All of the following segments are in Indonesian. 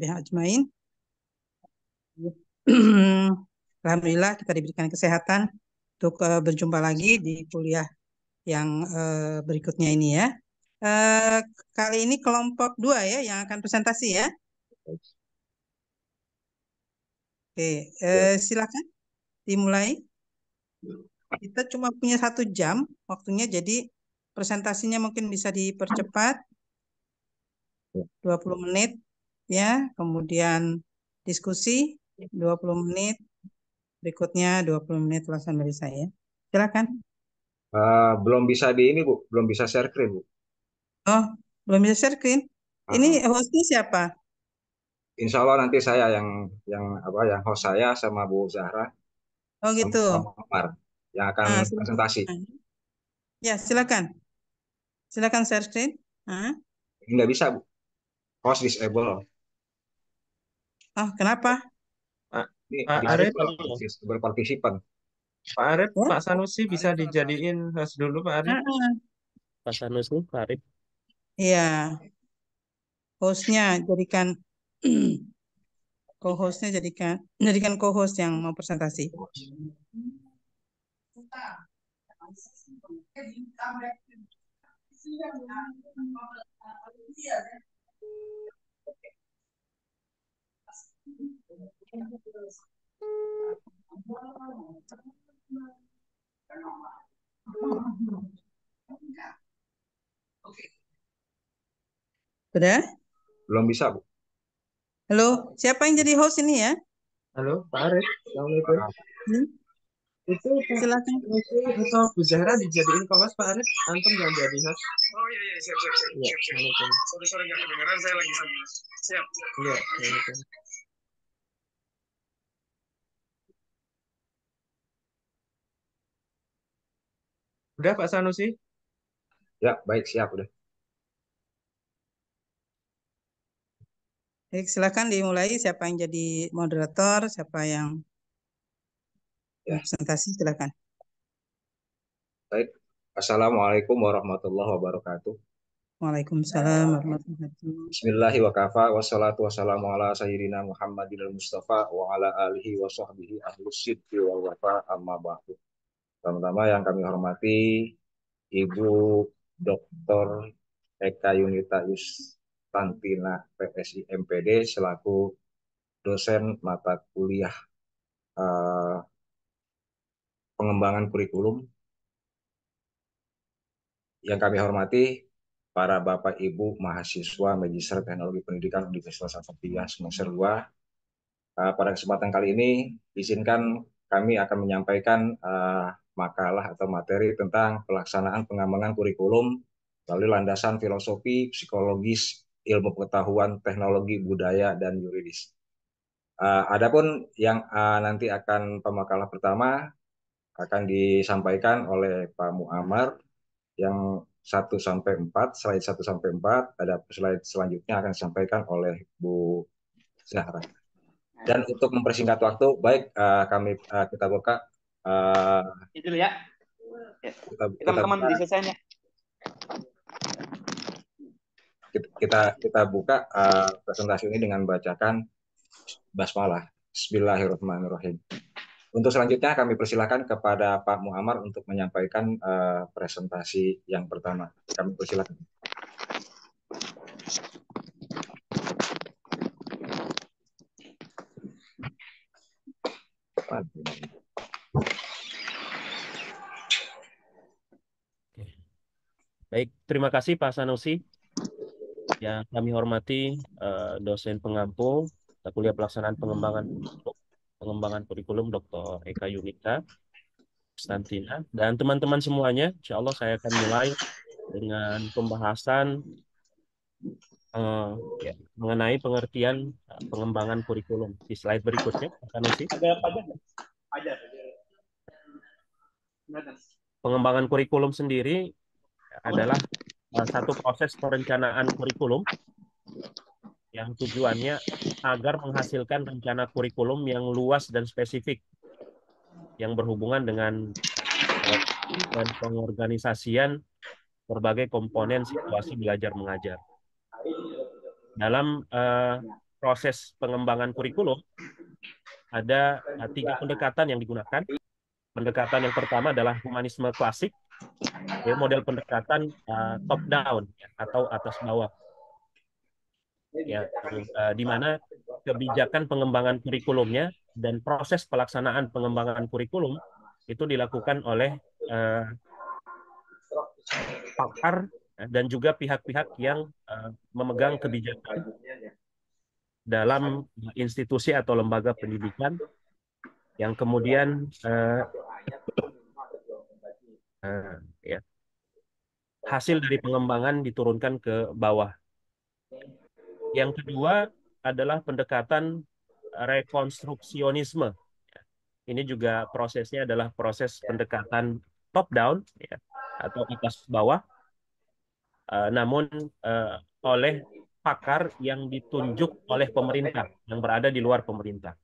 بها ajmain. Alhamdulillah kita diberikan kesehatan untuk uh, berjumpa lagi di kuliah yang uh, berikutnya ini ya. Uh, kali ini kelompok dua ya yang akan presentasi ya. Oke, okay, uh, ya. silakan dimulai. Kita cuma punya satu jam waktunya jadi presentasinya mungkin bisa dipercepat 20 ya. menit ya, kemudian diskusi 20 menit, berikutnya 20 menit ulasan dari saya. Silakan. Uh, belum bisa di ini Bu, belum bisa share screen Bu. Oh, belum bisa share screen. Uh. Ini ah. hostnya siapa? Insya Allah nanti saya yang yang apa yang host saya sama Bu Zahra. Oh gitu. Omar yang akan uh, presentasi. Ya silakan, silakan share screen. Uh. Nggak bisa Bu, host disable. Oh, kenapa? Pak, ah, ah, Arif, berpartisipan. Pak Arif, Pak Sanusi bisa Arif, dijadiin host dulu, Pak Arif. Pak Sanusi, Pak Arif. Iya. Hostnya jadikan co-hostnya jadikan jadikan co-host yang mau presentasi. Sudah? Belum bisa, Bu. Halo, siapa yang jadi host ini ya? Halo, Pak Arif. Assalamualaikum. Hmm? Itu silakan. Atau Bu Zahra dijadiin co-host, Pak Arif. Antum yang jadi host. Oh iya iya siap siap siap. Iya, Sorry sorry Gak kedengeran, saya lagi sambil. Siap. Iya. iya. Udah Pak Sanusi? Ya, baik siap udah. Baik, silakan dimulai siapa yang jadi moderator, siapa yang ya. presentasi silakan. Baik. Assalamualaikum warahmatullahi wabarakatuh. Waalaikumsalam eh, warahmatullahi wabarakatuh. Bismillahi wa wassalatu wassalamu ala sayyidina Muhammadin al-Mustafa wa ala alihi wa sahbihi ahlus siddi wal wafa amma ba'du. Pertama-tama yang kami hormati Ibu Dr. Eka Yunita Yustantina PSI MPD selaku dosen mata kuliah uh, pengembangan kurikulum. Yang kami hormati para Bapak Ibu mahasiswa Magister Teknologi Pendidikan Universitas Al-Fatihah semester 2. Uh, eh, pada kesempatan kali ini izinkan kami akan menyampaikan uh, makalah atau materi tentang pelaksanaan pengamanan kurikulum melalui landasan filosofi, psikologis, ilmu pengetahuan, teknologi, budaya, dan yuridis. Uh, adapun yang uh, nanti akan pemakalah pertama akan disampaikan oleh Pak Muammar yang 1 sampai 4, slide 1 sampai 4, ada slide selanjutnya akan disampaikan oleh Bu Zahra. Dan untuk mempersingkat waktu, baik uh, kami uh, kita buka. Uh, Ini ya. ya teman-teman diselesaikan ya. Kita, kita buka uh, presentasi ini dengan bacakan basmalah. Bismillahirrahmanirrahim. Untuk selanjutnya kami persilakan kepada Pak Muhammad untuk menyampaikan uh, presentasi yang pertama. Kami persilakan. Baik, terima kasih Pak Sanusi. Yang kami hormati eh, dosen pengampu Kuliah Pelaksanaan Pengembangan Pengembangan Kurikulum Dr. Eka Yunita Stantina dan teman-teman semuanya. Insya Allah saya akan mulai dengan pembahasan uh, ya, mengenai pengertian uh, pengembangan kurikulum di slide berikutnya akan nanti ada pengembangan kurikulum sendiri adalah uh, satu proses perencanaan kurikulum yang tujuannya agar menghasilkan rencana kurikulum yang luas dan spesifik yang berhubungan dengan dan pengorganisasian berbagai komponen situasi belajar mengajar dalam uh, proses pengembangan kurikulum ada uh, tiga pendekatan yang digunakan. Pendekatan yang pertama adalah humanisme klasik, ya, model pendekatan uh, top down ya, atau atas bawah, ya, uh, di mana kebijakan pengembangan kurikulumnya dan proses pelaksanaan pengembangan kurikulum itu dilakukan oleh uh, pakar dan juga pihak-pihak yang eh, memegang kebijakan dalam institusi atau lembaga pendidikan yang kemudian uh, uh, ya hasil dari pengembangan diturunkan ke bawah. Yang kedua adalah pendekatan rekonstruksionisme. Ini juga prosesnya adalah proses pendekatan top down ya, atau atas bawah Eh, namun uh, oleh pakar yang ditunjuk oleh pemerintah yang berada di luar pemerintah.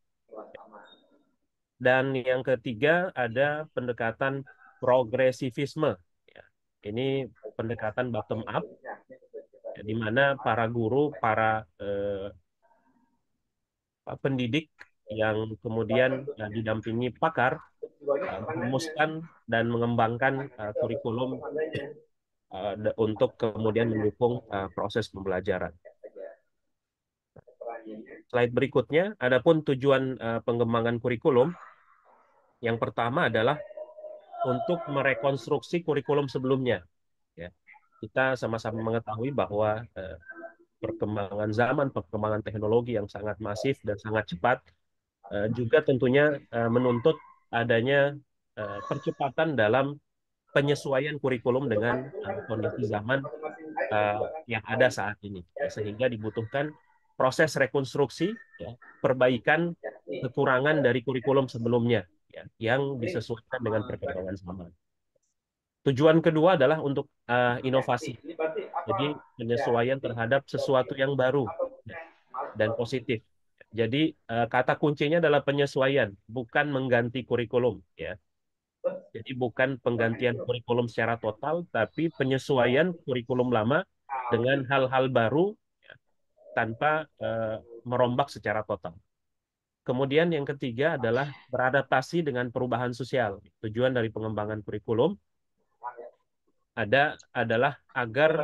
Dan yang ketiga ada pendekatan progresivisme. Ya, ini pendekatan bottom up, ya, di mana para guru, para eh, pendidik yang kemudian eh, didampingi pakar eh, merumuskan dan mengembangkan eh, kurikulum Eh, untuk kemudian mendukung uh, proses pembelajaran. Slide berikutnya, adapun tujuan uh, pengembangan kurikulum, yang pertama adalah untuk merekonstruksi kurikulum sebelumnya. Ya, kita sama-sama mengetahui bahwa uh, perkembangan zaman, perkembangan teknologi yang sangat masif dan sangat cepat juga tentunya menuntut adanya percepatan dalam penyesuaian kurikulum dengan uh, kondisi zaman uh, yang ada saat ini ya, sehingga dibutuhkan proses rekonstruksi ya, perbaikan kekurangan dari kurikulum sebelumnya ya, yang disesuaikan dengan perkembangan zaman. Tujuan kedua adalah untuk uh, inovasi, jadi penyesuaian terhadap sesuatu yang baru ya, dan positif. Jadi uh, kata kuncinya adalah penyesuaian, bukan mengganti kurikulum. Ya, jadi bukan penggantian kurikulum secara total, tapi penyesuaian kurikulum lama dengan hal-hal baru ya, tanpa uh, merombak secara total. Kemudian yang ketiga adalah beradaptasi dengan perubahan sosial. Tujuan dari pengembangan kurikulum ada adalah agar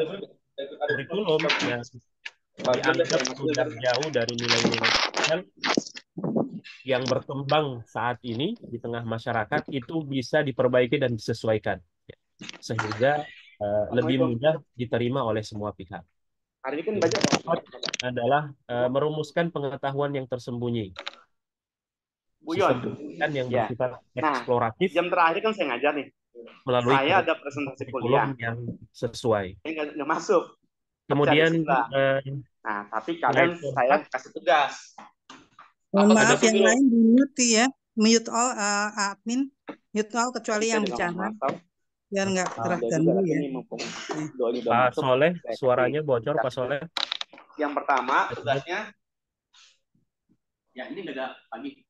kurikulum yang dianggap sudah jauh dari nilai-nilai yang berkembang saat ini di tengah masyarakat itu bisa diperbaiki dan disesuaikan sehingga uh, lebih mudah diterima oleh semua pihak. Hari ini kan banyak adalah uh, merumuskan pengetahuan yang tersembunyi. Buyon, kan yang ya. bersifat eksploratif. Nah, jam terakhir kan saya ngajar nih. Melalui saya ada presentasi kuliah yang sesuai. Enggak, enggak masuk. Kemudian uh, nah, tapi kalian saya kasih tugas. Mohon maaf yang lain di mute ya. Mute all uh, uh admin, mute all kecuali yang bicara. Biar nggak terahkan ah, dulu ya. Pak Soleh, suaranya bocor Pak Soleh. Yang pertama tugasnya ya ini beda pagi.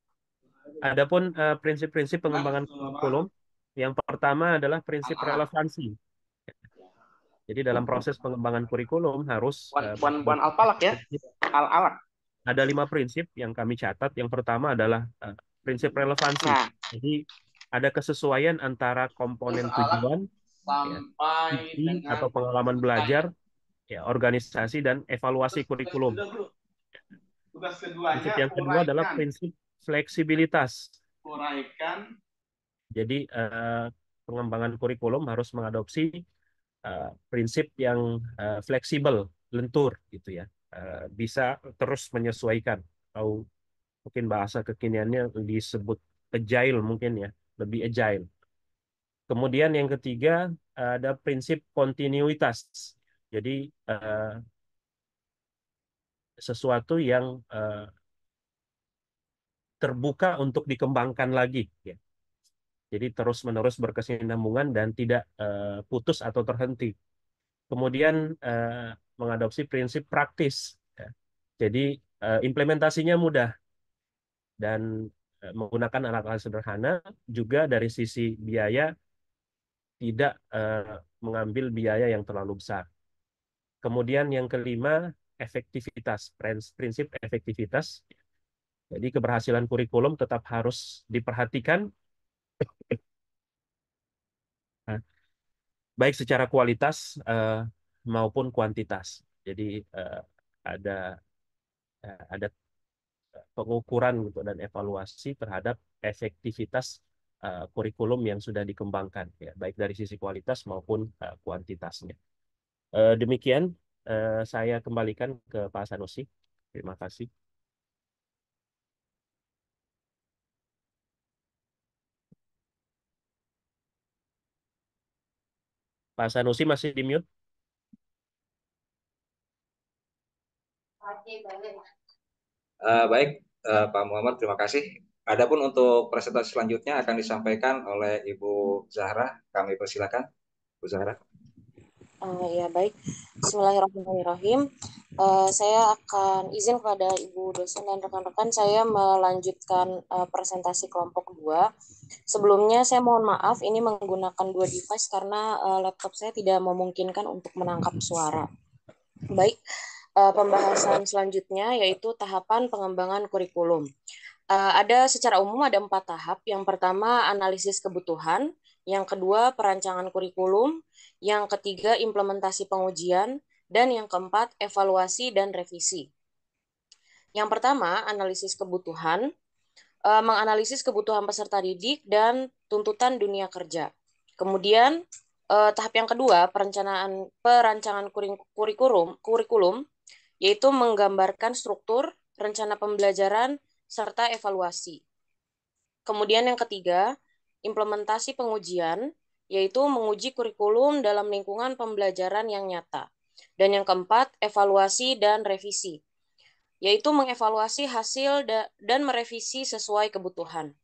Adapun uh, prinsip-prinsip pengembangan kurikulum, yang pertama adalah prinsip relevansi. Jadi dalam proses pengembangan kurikulum harus buan uh, buan Alpalak ya? Al-Alak ada lima prinsip yang kami catat. Yang pertama adalah uh, prinsip relevansi. Nah. Jadi ada kesesuaian antara komponen tujuan, ya, isi, atau pengalaman belajar, ya, organisasi dan evaluasi kurikulum. Prinsip ya, yang kedua adalah prinsip fleksibilitas. Jadi uh, pengembangan kurikulum harus mengadopsi uh, prinsip yang uh, fleksibel, lentur gitu ya. Eh, bisa terus menyesuaikan atau mungkin bahasa kekiniannya disebut agile mungkin ya lebih agile kemudian yang ketiga ada prinsip kontinuitas jadi eh, sesuatu yang eh, terbuka untuk dikembangkan lagi ya jadi terus menerus berkesinambungan dan tidak putus atau terhenti kemudian mengadopsi prinsip praktis. Ya. Jadi eh, implementasinya mudah dan eh, menggunakan alat-alat sederhana juga dari sisi biaya tidak eh, mengambil biaya yang terlalu besar. Kemudian yang kelima efektivitas prinsip efektivitas. Jadi keberhasilan kurikulum tetap harus diperhatikan nah, baik secara kualitas maupun kuantitas. Jadi uh, ada uh, ada pengukuran gitu dan evaluasi terhadap efektivitas uh, kurikulum yang sudah dikembangkan ya baik dari sisi kualitas maupun uh, kuantitasnya. Uh, demikian uh, saya kembalikan ke Pak Sanusi. Terima kasih. Pak Sanusi masih di mute? Uh, baik, uh, Pak Muhammad, terima kasih. Adapun untuk presentasi selanjutnya akan disampaikan oleh Ibu Zahra. Kami persilakan, Bu Zahra. Uh, ya baik, Bismillahirrahmanirrahim. Uh, saya akan izin kepada Ibu dosen dan rekan-rekan saya melanjutkan uh, presentasi kelompok 2. Sebelumnya saya mohon maaf ini menggunakan dua device karena uh, laptop saya tidak memungkinkan untuk menangkap suara. Baik, uh, pembahasan selanjutnya yaitu tahapan pengembangan kurikulum. Uh, ada secara umum ada empat tahap. Yang pertama analisis kebutuhan, yang kedua perancangan kurikulum, yang ketiga implementasi pengujian, dan yang keempat evaluasi dan revisi. Yang pertama analisis kebutuhan, uh, menganalisis kebutuhan peserta didik dan tuntutan dunia kerja. Kemudian tahap yang kedua perencanaan perancangan kurikulum kurikulum yaitu menggambarkan struktur, rencana pembelajaran, serta evaluasi. Kemudian yang ketiga, implementasi pengujian, yaitu menguji kurikulum dalam lingkungan pembelajaran yang nyata. Dan yang keempat, evaluasi dan revisi, yaitu mengevaluasi hasil dan merevisi sesuai kebutuhan.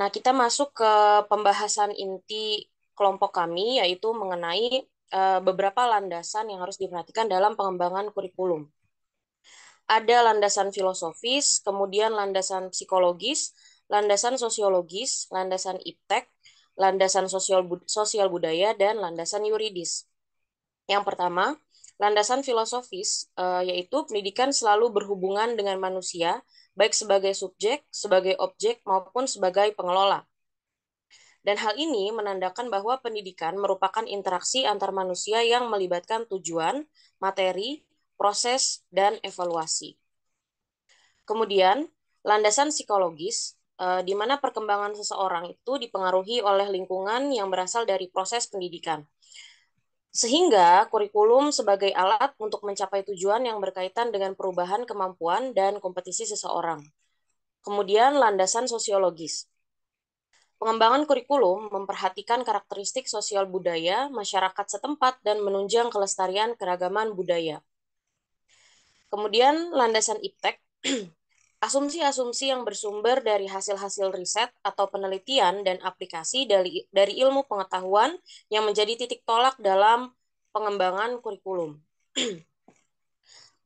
Nah, kita masuk ke pembahasan inti kelompok kami, yaitu mengenai Eh, beberapa landasan yang harus diperhatikan dalam pengembangan kurikulum. Ada landasan filosofis, kemudian landasan psikologis, landasan sosiologis, landasan iptek, landasan sosial, bud sosial budaya, dan landasan yuridis. Yang pertama, landasan filosofis, eh, yaitu pendidikan selalu berhubungan dengan manusia, baik sebagai subjek, sebagai objek, maupun sebagai pengelola. Dan hal ini menandakan bahwa pendidikan merupakan interaksi antar manusia yang melibatkan tujuan, materi, proses, dan evaluasi. Kemudian, landasan psikologis, eh, di mana perkembangan seseorang itu dipengaruhi oleh lingkungan yang berasal dari proses pendidikan. Sehingga kurikulum sebagai alat untuk mencapai tujuan yang berkaitan dengan perubahan kemampuan dan kompetisi seseorang. Kemudian landasan sosiologis. Pengembangan kurikulum memperhatikan karakteristik sosial budaya masyarakat setempat dan menunjang kelestarian keragaman budaya. Kemudian landasan IPTEK, asumsi-asumsi yang bersumber dari hasil-hasil riset atau penelitian dan aplikasi dari, dari ilmu pengetahuan yang menjadi titik tolak dalam pengembangan kurikulum.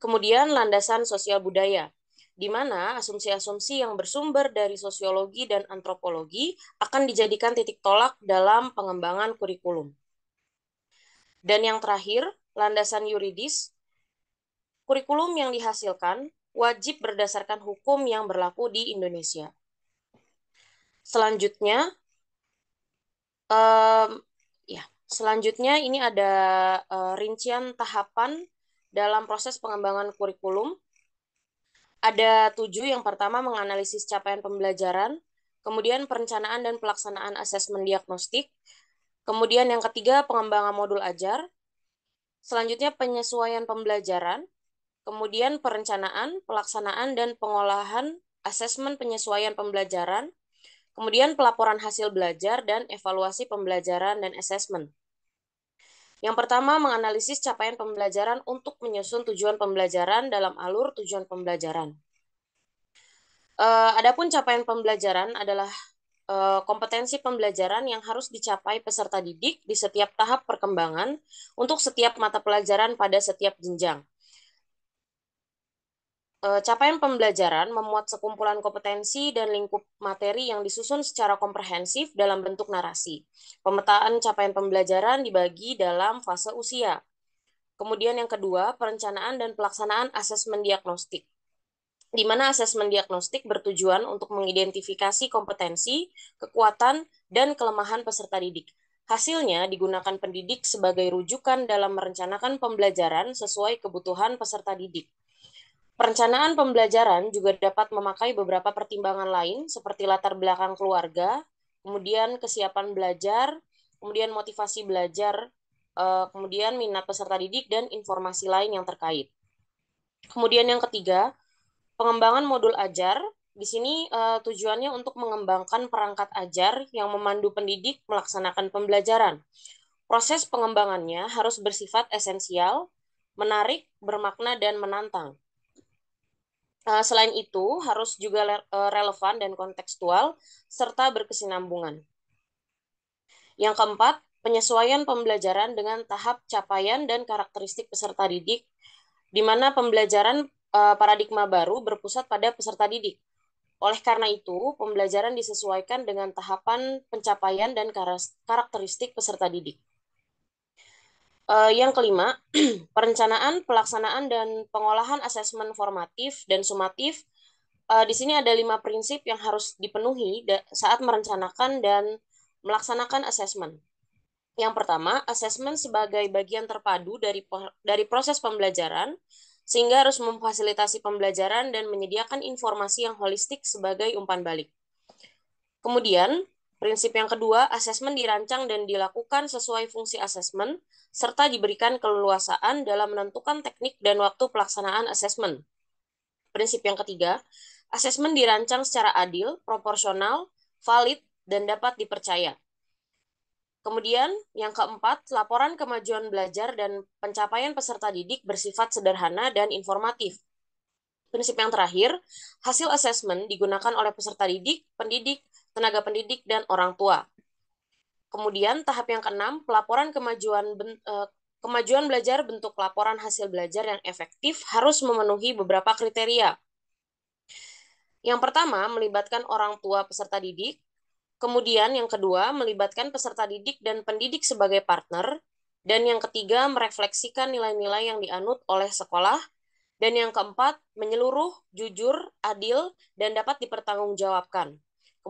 Kemudian landasan sosial budaya, di mana asumsi-asumsi yang bersumber dari sosiologi dan antropologi akan dijadikan titik tolak dalam pengembangan kurikulum. Dan yang terakhir, landasan yuridis, kurikulum yang dihasilkan wajib berdasarkan hukum yang berlaku di Indonesia. Selanjutnya, um, ya, selanjutnya ini ada uh, rincian tahapan dalam proses pengembangan kurikulum ada tujuh. Yang pertama menganalisis capaian pembelajaran, kemudian perencanaan dan pelaksanaan asesmen diagnostik, kemudian yang ketiga pengembangan modul ajar, selanjutnya penyesuaian pembelajaran, kemudian perencanaan, pelaksanaan, dan pengolahan asesmen penyesuaian pembelajaran, kemudian pelaporan hasil belajar dan evaluasi pembelajaran dan asesmen. Yang pertama, menganalisis capaian pembelajaran untuk menyusun tujuan pembelajaran dalam alur tujuan pembelajaran. Uh, adapun capaian pembelajaran adalah uh, kompetensi pembelajaran yang harus dicapai peserta didik di setiap tahap perkembangan untuk setiap mata pelajaran pada setiap jenjang. Eh, capaian pembelajaran memuat sekumpulan kompetensi dan lingkup materi yang disusun secara komprehensif dalam bentuk narasi. Pemetaan capaian pembelajaran dibagi dalam fase usia. Kemudian yang kedua, perencanaan dan pelaksanaan asesmen diagnostik. Di mana asesmen diagnostik bertujuan untuk mengidentifikasi kompetensi, kekuatan, dan kelemahan peserta didik. Hasilnya digunakan pendidik sebagai rujukan dalam merencanakan pembelajaran sesuai kebutuhan peserta didik. Perencanaan pembelajaran juga dapat memakai beberapa pertimbangan lain seperti latar belakang keluarga, kemudian kesiapan belajar, kemudian motivasi belajar, eh, kemudian minat peserta didik dan informasi lain yang terkait. Kemudian yang ketiga, pengembangan modul ajar. Di sini eh, tujuannya untuk mengembangkan perangkat ajar yang memandu pendidik melaksanakan pembelajaran. Proses pengembangannya harus bersifat esensial, menarik, bermakna dan menantang Eh, selain itu, harus juga eh, relevan dan kontekstual, serta berkesinambungan. Yang keempat, penyesuaian pembelajaran dengan tahap capaian dan karakteristik peserta didik, di mana pembelajaran eh, paradigma baru berpusat pada peserta didik. Oleh karena itu, pembelajaran disesuaikan dengan tahapan pencapaian dan karakteristik peserta didik. Uh, yang kelima, perencanaan, pelaksanaan, dan pengolahan asesmen formatif dan sumatif. Uh, di sini ada lima prinsip yang harus dipenuhi saat merencanakan dan melaksanakan asesmen. Yang pertama, asesmen sebagai bagian terpadu dari dari proses pembelajaran, sehingga harus memfasilitasi pembelajaran dan menyediakan informasi yang holistik sebagai umpan balik. Kemudian, Prinsip yang kedua, asesmen dirancang dan dilakukan sesuai fungsi asesmen, serta diberikan keleluasaan dalam menentukan teknik dan waktu pelaksanaan asesmen. Prinsip yang ketiga, asesmen dirancang secara adil, proporsional, valid, dan dapat dipercaya. Kemudian, yang keempat, laporan kemajuan belajar dan pencapaian peserta didik bersifat sederhana dan informatif, Prinsip yang terakhir, hasil asesmen digunakan oleh peserta didik, pendidik, tenaga pendidik, dan orang tua. Kemudian tahap yang keenam, pelaporan kemajuan eh, kemajuan belajar bentuk laporan hasil belajar yang efektif harus memenuhi beberapa kriteria. Yang pertama, melibatkan orang tua peserta didik. Kemudian yang kedua, melibatkan peserta didik dan pendidik sebagai partner. Dan yang ketiga, merefleksikan nilai-nilai yang dianut oleh sekolah. Dan yang keempat, menyeluruh, jujur, adil, dan dapat dipertanggungjawabkan.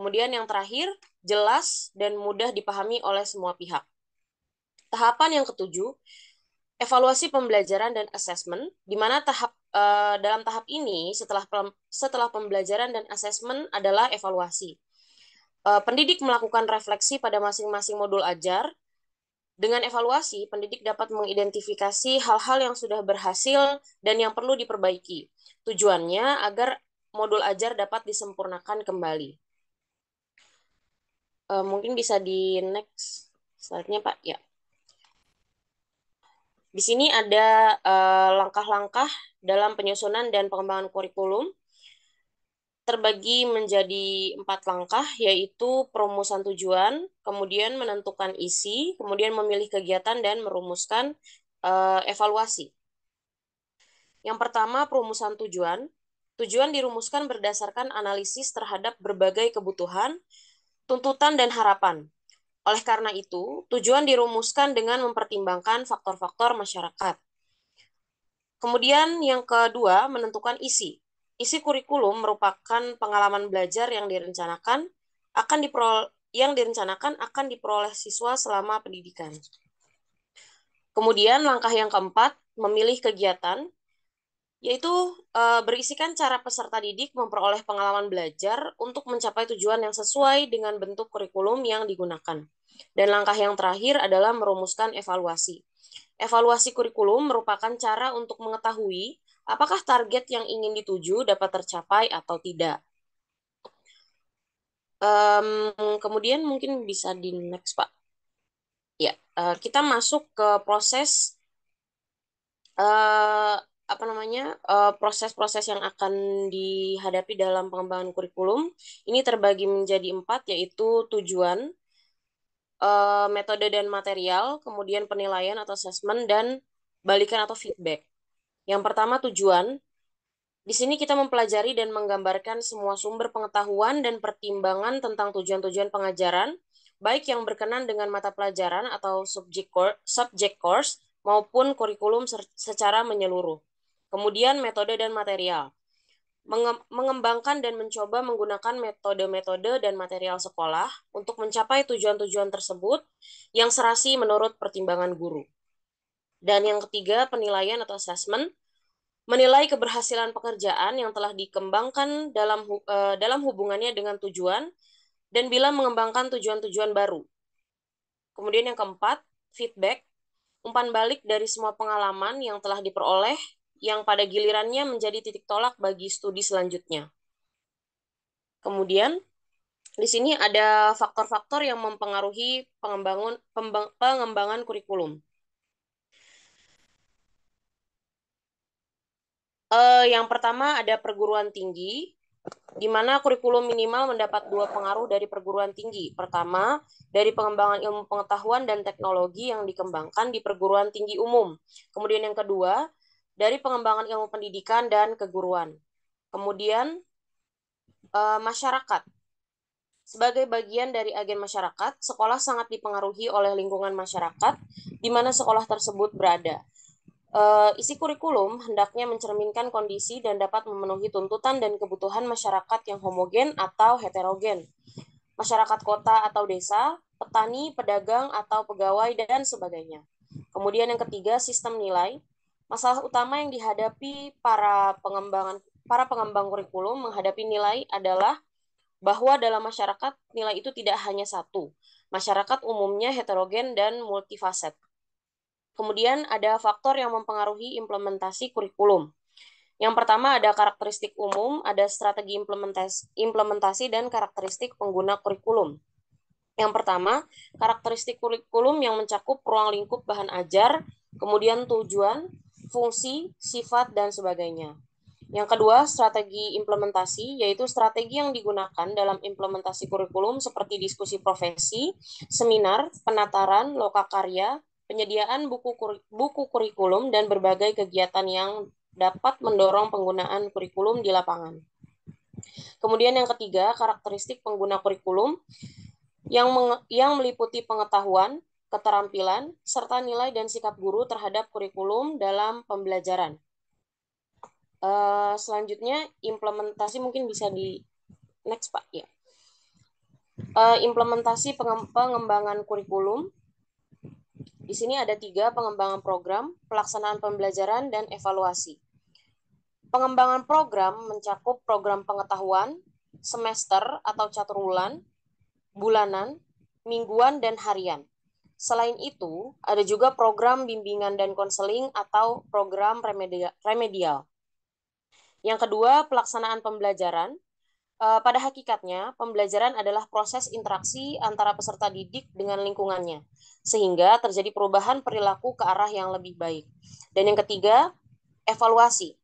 Kemudian yang terakhir, jelas dan mudah dipahami oleh semua pihak. Tahapan yang ketujuh, evaluasi pembelajaran dan asesmen, di mana tahap eh, dalam tahap ini setelah setelah pembelajaran dan asesmen adalah evaluasi. Eh, pendidik melakukan refleksi pada masing-masing modul ajar. Dengan evaluasi, pendidik dapat mengidentifikasi hal-hal yang sudah berhasil dan yang perlu diperbaiki. Tujuannya agar modul ajar dapat disempurnakan kembali uh, mungkin bisa di next slide-nya Pak ya. Di sini ada eh, langkah-langkah uh, dalam penyusunan dan pengembangan kurikulum terbagi menjadi empat langkah, yaitu perumusan tujuan, kemudian menentukan isi, kemudian memilih kegiatan dan merumuskan uh, evaluasi. Yang pertama, perumusan tujuan. Tujuan dirumuskan berdasarkan analisis terhadap berbagai kebutuhan, tuntutan dan harapan. Oleh karena itu, tujuan dirumuskan dengan mempertimbangkan faktor-faktor masyarakat. Kemudian yang kedua, menentukan isi. Isi kurikulum merupakan pengalaman belajar yang direncanakan akan diperoleh yang direncanakan akan diperoleh siswa selama pendidikan. Kemudian langkah yang keempat, memilih kegiatan yaitu e, eh, berisikan cara peserta didik memperoleh pengalaman belajar untuk mencapai tujuan yang sesuai dengan bentuk kurikulum yang digunakan. Dan langkah yang terakhir adalah merumuskan evaluasi. Evaluasi kurikulum merupakan cara untuk mengetahui apakah target yang ingin dituju dapat tercapai atau tidak. Um, kemudian mungkin bisa di next, Pak. Ya, uh, kita masuk ke proses uh, apa namanya eh, proses-proses yang akan dihadapi dalam pengembangan kurikulum ini terbagi menjadi empat yaitu tujuan eh, metode dan material kemudian penilaian atau assessment dan balikan atau feedback yang pertama tujuan di sini kita mempelajari dan menggambarkan semua sumber pengetahuan dan pertimbangan tentang tujuan-tujuan pengajaran baik yang berkenan dengan mata pelajaran atau subject course maupun kurikulum secara menyeluruh Kemudian metode dan material. mengembangkan dan mencoba menggunakan metode-metode dan material sekolah untuk mencapai tujuan-tujuan tersebut yang serasi menurut pertimbangan guru. Dan yang ketiga, penilaian atau assessment menilai keberhasilan pekerjaan yang telah dikembangkan dalam uh, dalam hubungannya dengan tujuan dan bila mengembangkan tujuan-tujuan baru. Kemudian yang keempat, feedback, umpan balik dari semua pengalaman yang telah diperoleh yang pada gilirannya menjadi titik tolak bagi studi selanjutnya. Kemudian, di sini ada faktor-faktor yang mempengaruhi pengembangan, pengembangan kurikulum. Uh, yang pertama ada perguruan tinggi, di mana kurikulum minimal mendapat dua pengaruh dari perguruan tinggi. Pertama, dari pengembangan ilmu pengetahuan dan teknologi yang dikembangkan di perguruan tinggi umum. Kemudian yang kedua, dari pengembangan ilmu pendidikan dan keguruan. Kemudian uh, masyarakat. Sebagai bagian dari agen masyarakat, sekolah sangat dipengaruhi oleh lingkungan masyarakat di mana sekolah tersebut berada. Uh, isi kurikulum hendaknya mencerminkan kondisi dan dapat memenuhi tuntutan dan kebutuhan masyarakat yang homogen atau heterogen. Masyarakat kota atau desa, petani, pedagang, atau pegawai, dan sebagainya. Kemudian yang ketiga, sistem nilai. Masalah utama yang dihadapi para pengembangan para pengembang kurikulum menghadapi nilai adalah bahwa dalam masyarakat nilai itu tidak hanya satu. Masyarakat umumnya heterogen dan multifaset. Kemudian ada faktor yang mempengaruhi implementasi kurikulum. Yang pertama ada karakteristik umum, ada strategi implementasi, implementasi dan karakteristik pengguna kurikulum. Yang pertama, karakteristik kurikulum yang mencakup ruang lingkup bahan ajar, kemudian tujuan, fungsi, sifat, dan sebagainya. Yang kedua, strategi implementasi, yaitu strategi yang digunakan dalam implementasi kurikulum seperti diskusi profesi, seminar, penataran, loka karya, penyediaan buku, kur buku kurikulum, dan berbagai kegiatan yang dapat mendorong penggunaan kurikulum di lapangan. Kemudian yang ketiga, karakteristik pengguna kurikulum yang, yang meliputi pengetahuan, keterampilan, serta nilai dan sikap guru terhadap kurikulum dalam pembelajaran. Uh, selanjutnya, implementasi mungkin bisa di next, Pak. Ya. Uh, implementasi pengembangan kurikulum. Di sini ada tiga pengembangan program, pelaksanaan pembelajaran, dan evaluasi. Pengembangan program mencakup program pengetahuan, semester atau catur bulan, bulanan, mingguan, dan harian. Selain itu, ada juga program bimbingan dan konseling atau program remedial. Yang kedua, pelaksanaan pembelajaran. Eh, pada hakikatnya, pembelajaran adalah proses interaksi antara peserta didik dengan lingkungannya, sehingga terjadi perubahan perilaku ke arah yang lebih baik. Dan yang ketiga, evaluasi.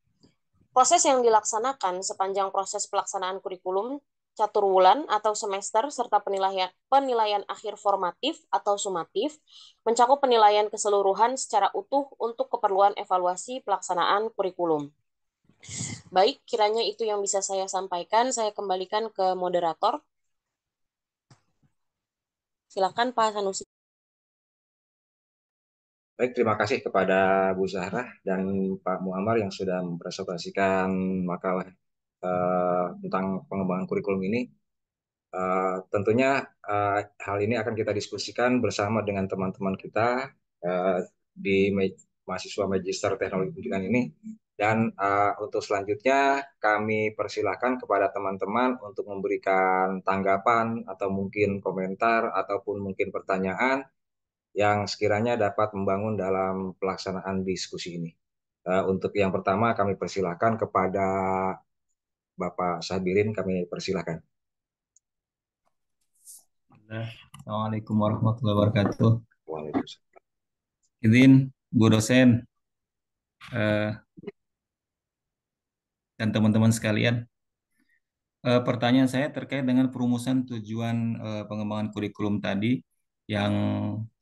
Proses yang dilaksanakan sepanjang proses pelaksanaan kurikulum catur wulan atau semester serta penilaian penilaian akhir formatif atau sumatif mencakup penilaian keseluruhan secara utuh untuk keperluan evaluasi pelaksanaan kurikulum. Baik, kiranya itu yang bisa saya sampaikan. Saya kembalikan ke moderator. Silakan Pak Sanusi. Baik, terima kasih kepada Bu Zahra dan Pak Muammar yang sudah mempresentasikan makalah Eh, tentang pengembangan kurikulum ini. Uh, tentunya uh, hal ini akan kita diskusikan bersama dengan teman-teman kita uh, di ma mahasiswa Magister Teknologi Pendidikan ini dan uh, untuk selanjutnya kami persilahkan kepada teman-teman untuk memberikan tanggapan atau mungkin komentar ataupun mungkin pertanyaan yang sekiranya dapat membangun dalam pelaksanaan diskusi ini. Uh, untuk yang pertama kami persilahkan kepada Bapak Sabirin kami persilahkan. Nah, Assalamualaikum warahmatullahi wabarakatuh. Waalaikumsalam. Izin Bu dosen eh, dan teman-teman sekalian. eh, pertanyaan saya terkait dengan perumusan tujuan eh, pengembangan kurikulum tadi yang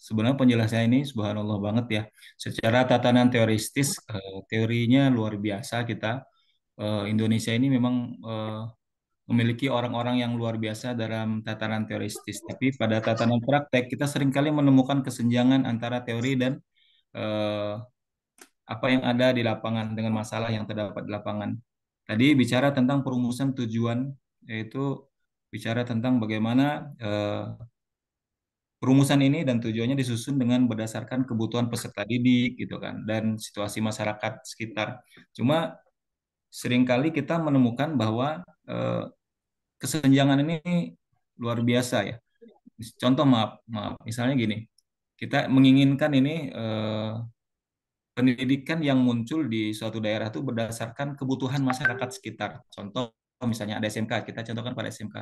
sebenarnya penjelasan ini subhanallah banget ya. Secara tatanan teoristis, eh, teorinya luar biasa kita uh, Indonesia ini memang uh, memiliki orang-orang yang luar biasa dalam tataran teoritis, Tapi pada tataran praktek kita seringkali menemukan kesenjangan antara teori dan uh, apa yang ada di lapangan dengan masalah yang terdapat di lapangan. Tadi bicara tentang perumusan tujuan, yaitu bicara tentang bagaimana eh, perumusan ini dan tujuannya disusun dengan berdasarkan kebutuhan peserta didik gitu kan dan situasi masyarakat sekitar. Cuma seringkali kita menemukan bahwa eh, kesenjangan ini luar biasa ya. Contoh maaf, maaf misalnya gini, kita menginginkan ini eh, pendidikan yang muncul di suatu daerah itu berdasarkan kebutuhan masyarakat sekitar. Contoh misalnya ada SMK, kita contohkan pada SMK.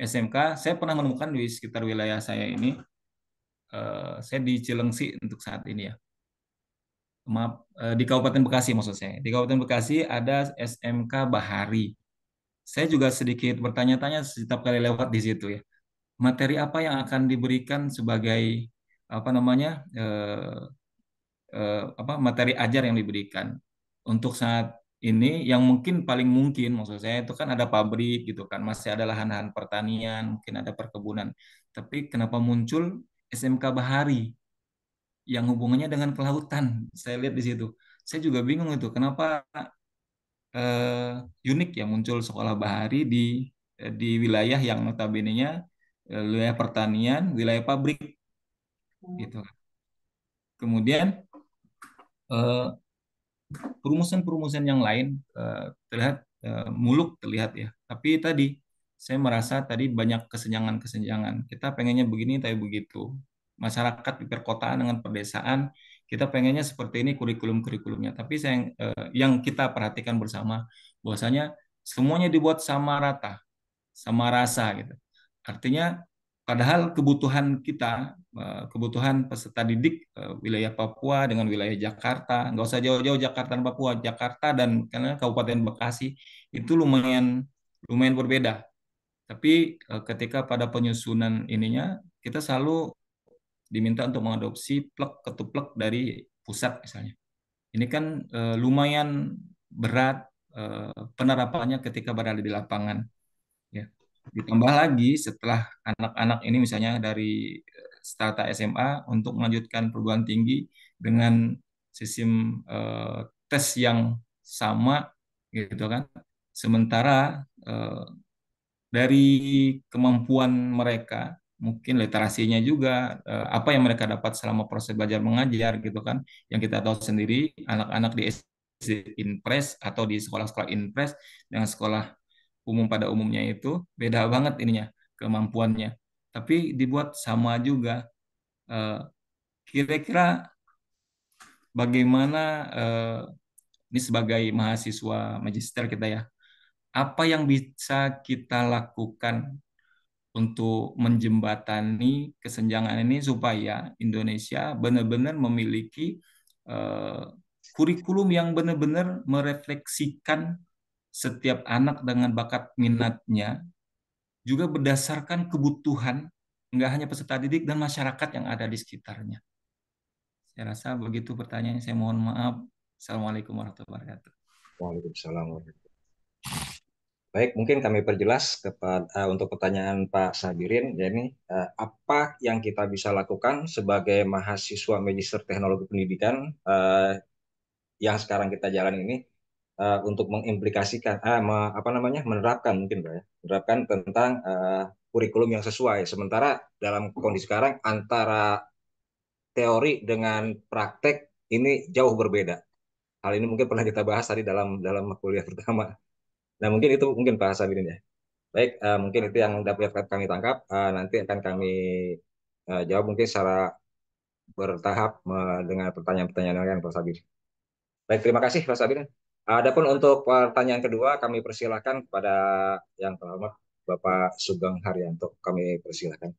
SMK saya pernah menemukan di sekitar wilayah saya ini, eh, saya di Cilengsi untuk saat ini ya maaf eh, di Kabupaten Bekasi maksud saya. Di Kabupaten Bekasi ada SMK Bahari. Saya juga sedikit bertanya-tanya setiap kali lewat di situ ya. Materi apa yang akan diberikan sebagai apa namanya eh, eh, apa materi ajar yang diberikan untuk saat ini yang mungkin paling mungkin maksud saya itu kan ada pabrik gitu kan masih ada lahan-lahan pertanian mungkin ada perkebunan tapi kenapa muncul SMK Bahari yang hubungannya dengan kelautan. Saya lihat di situ. Saya juga bingung itu kenapa eh, unik ya muncul sekolah bahari di eh, di wilayah yang notabene-nya eh, wilayah pertanian, wilayah pabrik. Gitu. Kemudian eh, perumusan-perumusan yang lain terlihat muluk terlihat ya. Tapi tadi saya merasa tadi banyak kesenjangan-kesenjangan. Kita pengennya begini tapi begitu masyarakat di perkotaan dengan pedesaan kita pengennya seperti ini kurikulum-kurikulumnya tapi saya, eh, yang kita perhatikan bersama bahwasanya semuanya dibuat sama rata sama rasa gitu artinya padahal kebutuhan kita eh, kebutuhan peserta didik eh, wilayah Papua dengan wilayah Jakarta nggak usah jauh-jauh Jakarta dan Papua Jakarta dan karena Kabupaten Bekasi itu lumayan lumayan berbeda tapi eh, ketika pada penyusunan ininya kita selalu diminta untuk mengadopsi plek ketuplek dari pusat misalnya. Ini kan eh, lumayan berat eh, penerapannya ketika berada di lapangan. Ya. Ditambah lagi setelah anak-anak ini misalnya dari eh, strata SMA untuk melanjutkan perguruan tinggi dengan sistem eh, tes yang sama gitu kan. Sementara eh, dari kemampuan mereka mungkin literasinya juga eh, apa yang mereka dapat selama proses belajar mengajar gitu kan yang kita tahu sendiri anak-anak di SD Inpres atau di sekolah-sekolah Inpres dengan sekolah umum pada umumnya itu beda banget ininya kemampuannya tapi dibuat sama juga eh, kira-kira bagaimana eh, ini sebagai mahasiswa magister kita ya apa yang bisa kita lakukan untuk menjembatani kesenjangan ini supaya Indonesia benar-benar memiliki uh, kurikulum yang benar-benar merefleksikan setiap anak dengan bakat minatnya juga berdasarkan kebutuhan nggak hanya peserta didik dan masyarakat yang ada di sekitarnya. Saya rasa begitu pertanyaannya. Saya mohon maaf. Assalamualaikum warahmatullahi wabarakatuh. Waalaikumsalam warahmatullahi wabarakatuh. Baik, mungkin kami perjelas kepada uh, untuk pertanyaan Pak Sabirin, yakni uh, eh, apa yang kita bisa lakukan sebagai mahasiswa Magister Teknologi Pendidikan uh, yang sekarang kita jalan ini uh, untuk mengimplikasikan, uh, me, apa namanya, menerapkan mungkin, Pak, ya, menerapkan tentang uh, kurikulum yang sesuai. Sementara dalam kondisi sekarang antara teori dengan praktek ini jauh berbeda. Hal ini mungkin pernah kita bahas tadi dalam dalam kuliah pertama Nah mungkin itu mungkin pak Sabirin ya. Baik, uh, mungkin itu yang dapat kami tangkap. Uh, nanti akan kami uh, jawab mungkin secara bertahap dengan pertanyaan-pertanyaan yang Pak Sabir. Baik, terima kasih Pak Sabir. Adapun untuk pertanyaan kedua kami persilahkan kepada yang terhormat Bapak Sugeng Haryanto. Kami persilahkan.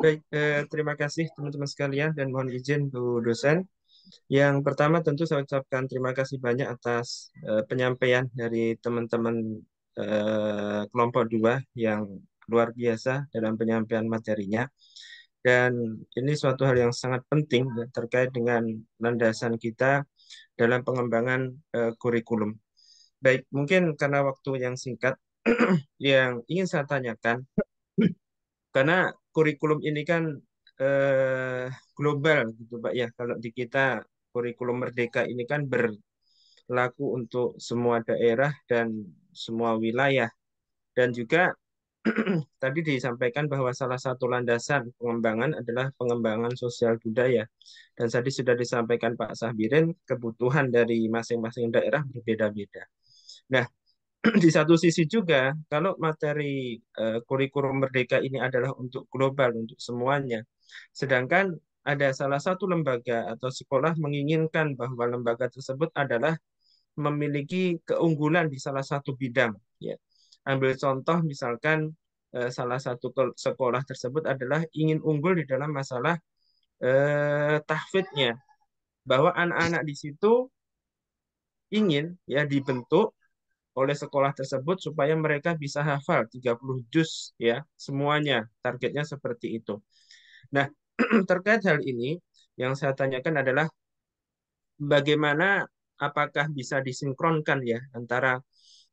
Baik, eh, terima kasih teman-teman sekalian dan mohon izin Bu dosen yang pertama tentu saya ucapkan terima kasih banyak atas uh, penyampaian dari teman-teman uh, kelompok dua yang luar biasa dalam penyampaian materinya. Dan ini suatu hal yang sangat penting ya, terkait dengan landasan kita dalam pengembangan uh, kurikulum. Baik, mungkin karena waktu yang singkat, yang ingin saya tanyakan, karena kurikulum ini kan Eh, global gitu Pak ya. Kalau di kita kurikulum merdeka ini kan berlaku untuk semua daerah dan semua wilayah. Dan juga tadi disampaikan bahwa salah satu landasan pengembangan adalah pengembangan sosial budaya. Dan tadi sudah disampaikan Pak Sahbirin, kebutuhan dari masing-masing daerah berbeda-beda. Nah, di satu sisi juga kalau materi uh, kurikulum merdeka ini adalah untuk global untuk semuanya sedangkan ada salah satu lembaga atau sekolah menginginkan bahwa lembaga tersebut adalah memiliki keunggulan di salah satu bidang ya ambil contoh misalkan uh, salah satu sekolah tersebut adalah ingin unggul di dalam masalah uh, tahfidnya bahwa anak-anak di situ ingin ya dibentuk oleh sekolah tersebut supaya mereka bisa hafal 30 juz ya semuanya targetnya seperti itu. Nah, terkait hal ini yang saya tanyakan adalah bagaimana apakah bisa disinkronkan ya antara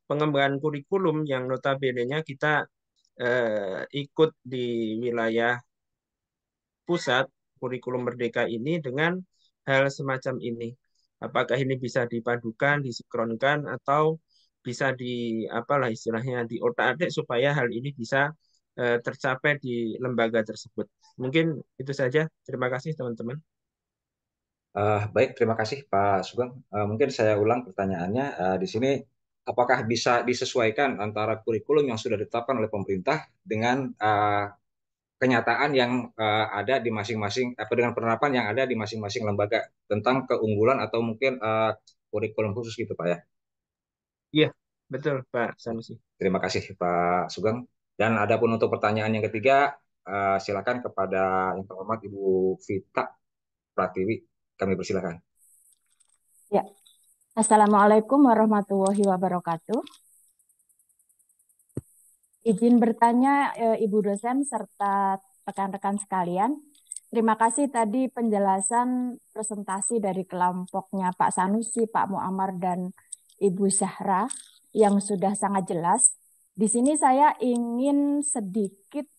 pengembangan kurikulum yang notabene-nya kita eh, ikut di wilayah pusat kurikulum merdeka ini dengan hal semacam ini. Apakah ini bisa dipadukan, disinkronkan atau bisa di apalah istilahnya di otak adik supaya hal ini bisa eh, tercapai di lembaga tersebut. Mungkin itu saja. Terima kasih teman-teman. Uh, baik, terima kasih Pak Sugeng. Uh, mungkin saya ulang pertanyaannya uh, di sini, apakah bisa disesuaikan antara kurikulum yang sudah ditetapkan oleh pemerintah dengan uh, kenyataan yang uh, ada di masing-masing apa eh, dengan penerapan yang ada di masing-masing lembaga tentang keunggulan atau mungkin uh, kurikulum khusus gitu Pak ya? Iya, betul Pak Sanusi. Terima kasih Pak Sugeng. Dan ada pun untuk pertanyaan yang ketiga, uh, silakan kepada yang terhormat Ibu Vita Pratiwi. Kami persilakan. Ya. Assalamualaikum warahmatullahi wabarakatuh. Izin bertanya eh, Ibu dosen serta rekan-rekan sekalian. Terima kasih tadi penjelasan presentasi dari kelompoknya Pak Sanusi, Pak Muammar, dan Ibu Syahra yang sudah sangat jelas. Di sini saya ingin sedikit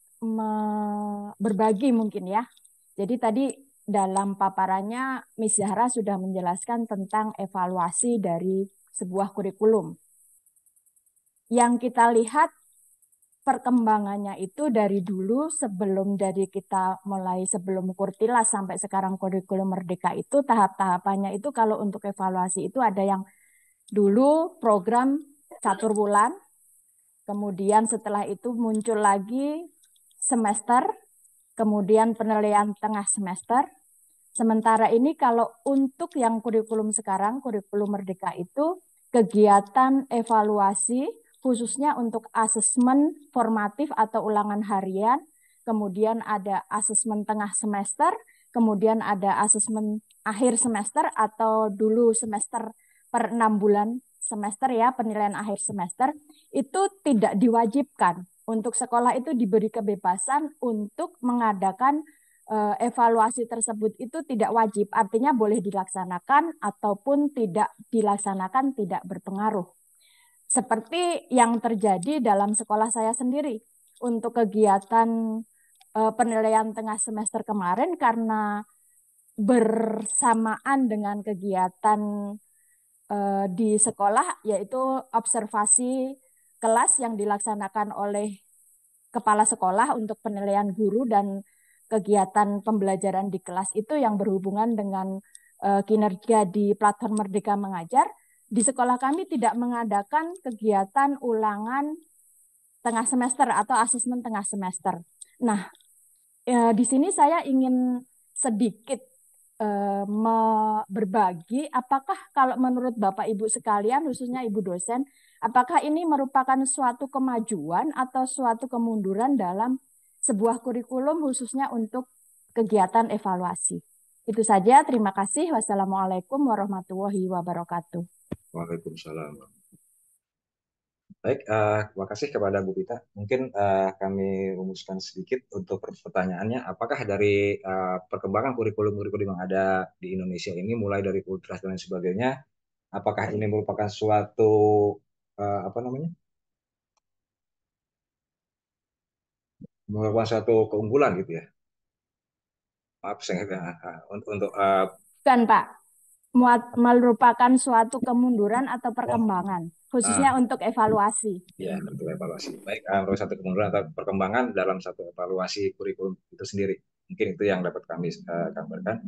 berbagi mungkin ya. Jadi tadi dalam paparannya Miss Zahra sudah menjelaskan tentang evaluasi dari sebuah kurikulum. Yang kita lihat perkembangannya itu dari dulu sebelum dari kita mulai sebelum kurtilas sampai sekarang kurikulum merdeka itu tahap-tahapannya itu kalau untuk evaluasi itu ada yang dulu program catur bulan, kemudian setelah itu muncul lagi semester, kemudian penilaian tengah semester. Sementara ini kalau untuk yang kurikulum sekarang, kurikulum merdeka itu kegiatan evaluasi khususnya untuk asesmen formatif atau ulangan harian, kemudian ada asesmen tengah semester, kemudian ada asesmen akhir semester atau dulu semester per enam bulan semester ya penilaian akhir semester itu tidak diwajibkan untuk sekolah itu diberi kebebasan untuk mengadakan eh, evaluasi tersebut itu tidak wajib, artinya boleh dilaksanakan ataupun tidak dilaksanakan tidak berpengaruh. Seperti yang terjadi dalam sekolah saya sendiri untuk kegiatan eh, penilaian tengah semester kemarin karena bersamaan dengan kegiatan uh, di sekolah yaitu observasi kelas yang dilaksanakan oleh kepala sekolah untuk penilaian guru dan kegiatan pembelajaran di kelas itu yang berhubungan dengan uh, kinerja di platform Merdeka Mengajar. Di sekolah kami tidak mengadakan kegiatan ulangan tengah semester atau asesmen tengah semester. Nah, ya, di sini saya ingin sedikit eh, berbagi, apakah kalau menurut Bapak Ibu sekalian, khususnya Ibu dosen, apakah ini merupakan suatu kemajuan atau suatu kemunduran dalam sebuah kurikulum khususnya untuk kegiatan evaluasi? Itu saja, terima kasih. Wassalamualaikum warahmatullahi wabarakatuh. Waalaikumsalam. Baik, uh, terima kasih kepada Bu Pita. Mungkin uh, kami rumuskan sedikit untuk pertanyaannya, apakah dari uh, perkembangan kurikulum-kurikulum yang ada di Indonesia ini, mulai dari ultras dan lain sebagainya, apakah ini merupakan suatu uh, apa namanya? merupakan suatu keunggulan gitu ya? Maaf, saya untuk, untuk uh, Bukan, Pak merupakan suatu kemunduran atau perkembangan khususnya ah. untuk evaluasi. Ya, untuk evaluasi. Baik, untuk ah, satu kemunduran atau perkembangan dalam satu evaluasi kurikulum itu sendiri. Mungkin itu yang dapat kami uh, gambarkan.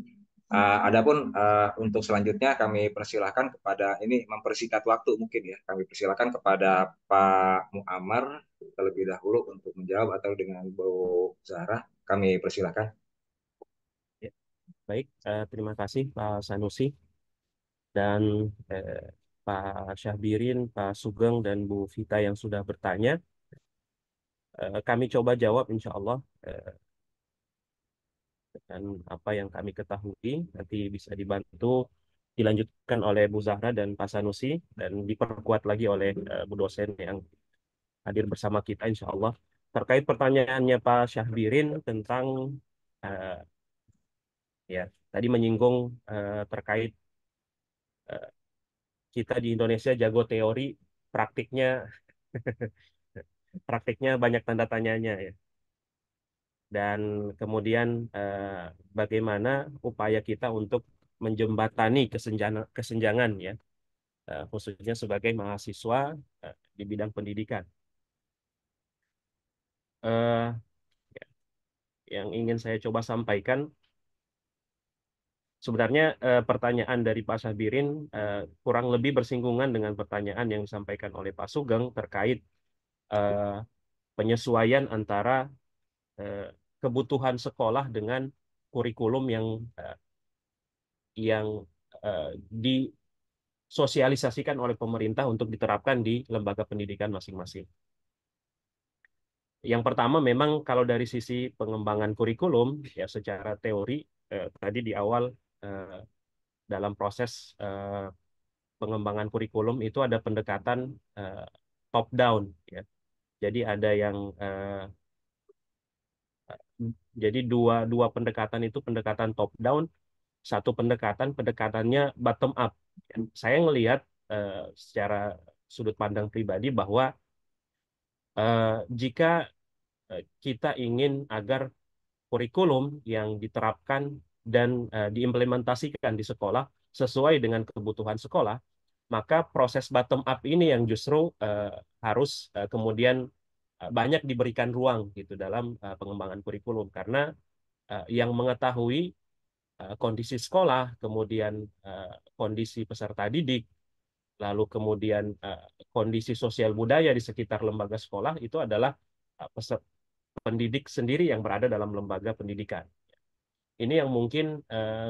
Uh, adapun uh, untuk selanjutnya kami persilahkan kepada ini mempersingkat waktu mungkin ya. Kami persilahkan kepada Pak Muammar terlebih dahulu untuk menjawab atau dengan Bu Zahra kami persilahkan. Ya, baik, eh, terima kasih Pak Sanusi dan eh, Pak Syahbirin, Pak Sugeng, dan Bu Vita yang sudah bertanya. Eh, kami coba jawab insya Allah eh, dengan apa yang kami ketahui. Nanti bisa dibantu dilanjutkan oleh Bu Zahra dan Pak Sanusi dan diperkuat lagi oleh eh, Bu dosen yang hadir bersama kita insya Allah. Terkait pertanyaannya Pak Syahbirin tentang eh, ya tadi menyinggung eh, terkait Eh, kita di Indonesia jago teori, praktiknya praktiknya banyak tanda tanyanya ya. Dan kemudian eh, bagaimana upaya kita untuk menjembatani kesenjangan, kesenjangan ya, eh, khususnya sebagai mahasiswa di bidang pendidikan. Ya, yang ingin saya coba sampaikan Sebenarnya eh, pertanyaan dari Pak Sabirin eh, kurang lebih bersinggungan dengan pertanyaan yang disampaikan oleh Pak Sugeng terkait eh, penyesuaian antara eh, kebutuhan sekolah dengan kurikulum yang eh, yang eh, disosialisasikan oleh pemerintah untuk diterapkan di lembaga pendidikan masing-masing. Yang pertama memang kalau dari sisi pengembangan kurikulum ya secara teori eh, tadi di awal Eh, dalam proses eh, pengembangan kurikulum itu ada pendekatan eh, top down ya. Jadi ada yang jadi dua dua pendekatan itu pendekatan top down, satu pendekatan pendekatannya bottom up. Saya melihat secara sudut pandang pribadi bahwa jika kita ingin agar kurikulum yang diterapkan dan uh, diimplementasikan di sekolah sesuai dengan kebutuhan sekolah, maka proses bottom up ini yang justru uh, harus uh, kemudian uh, banyak diberikan ruang gitu dalam uh, pengembangan kurikulum karena uh, yang mengetahui uh, kondisi sekolah, kemudian uh, kondisi peserta didik, lalu kemudian uh, kondisi sosial budaya di sekitar lembaga sekolah itu adalah uh, pendidik sendiri yang berada dalam lembaga pendidikan ini yang mungkin uh,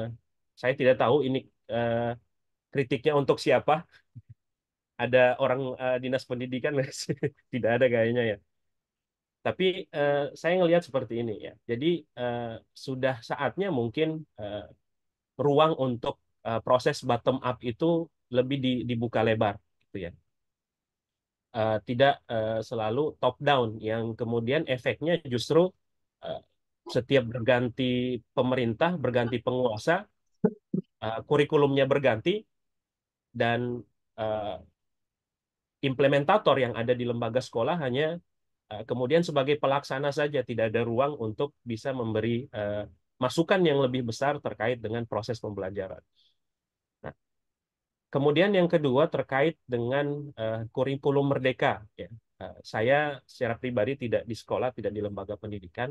saya tidak tahu ini uh, kritiknya untuk siapa. Ada orang uh, dinas pendidikan tidak ada kayaknya ya. Tapi uh, saya ngelihat seperti ini ya. Jadi uh, sudah saatnya mungkin uh, ruang untuk uh, proses bottom up itu lebih di, dibuka lebar gitu ya. Uh, tidak uh, selalu top down yang kemudian efeknya justru uh, setiap berganti pemerintah, berganti penguasa, uh, kurikulumnya berganti, dan uh, implementator yang ada di lembaga sekolah hanya uh, kemudian sebagai pelaksana saja, tidak ada ruang untuk bisa memberi uh, masukan yang lebih besar terkait dengan proses pembelajaran. Nah, kemudian yang kedua terkait dengan uh, kurikulum merdeka. Ya. Uh, saya secara pribadi tidak di sekolah, tidak di lembaga pendidikan,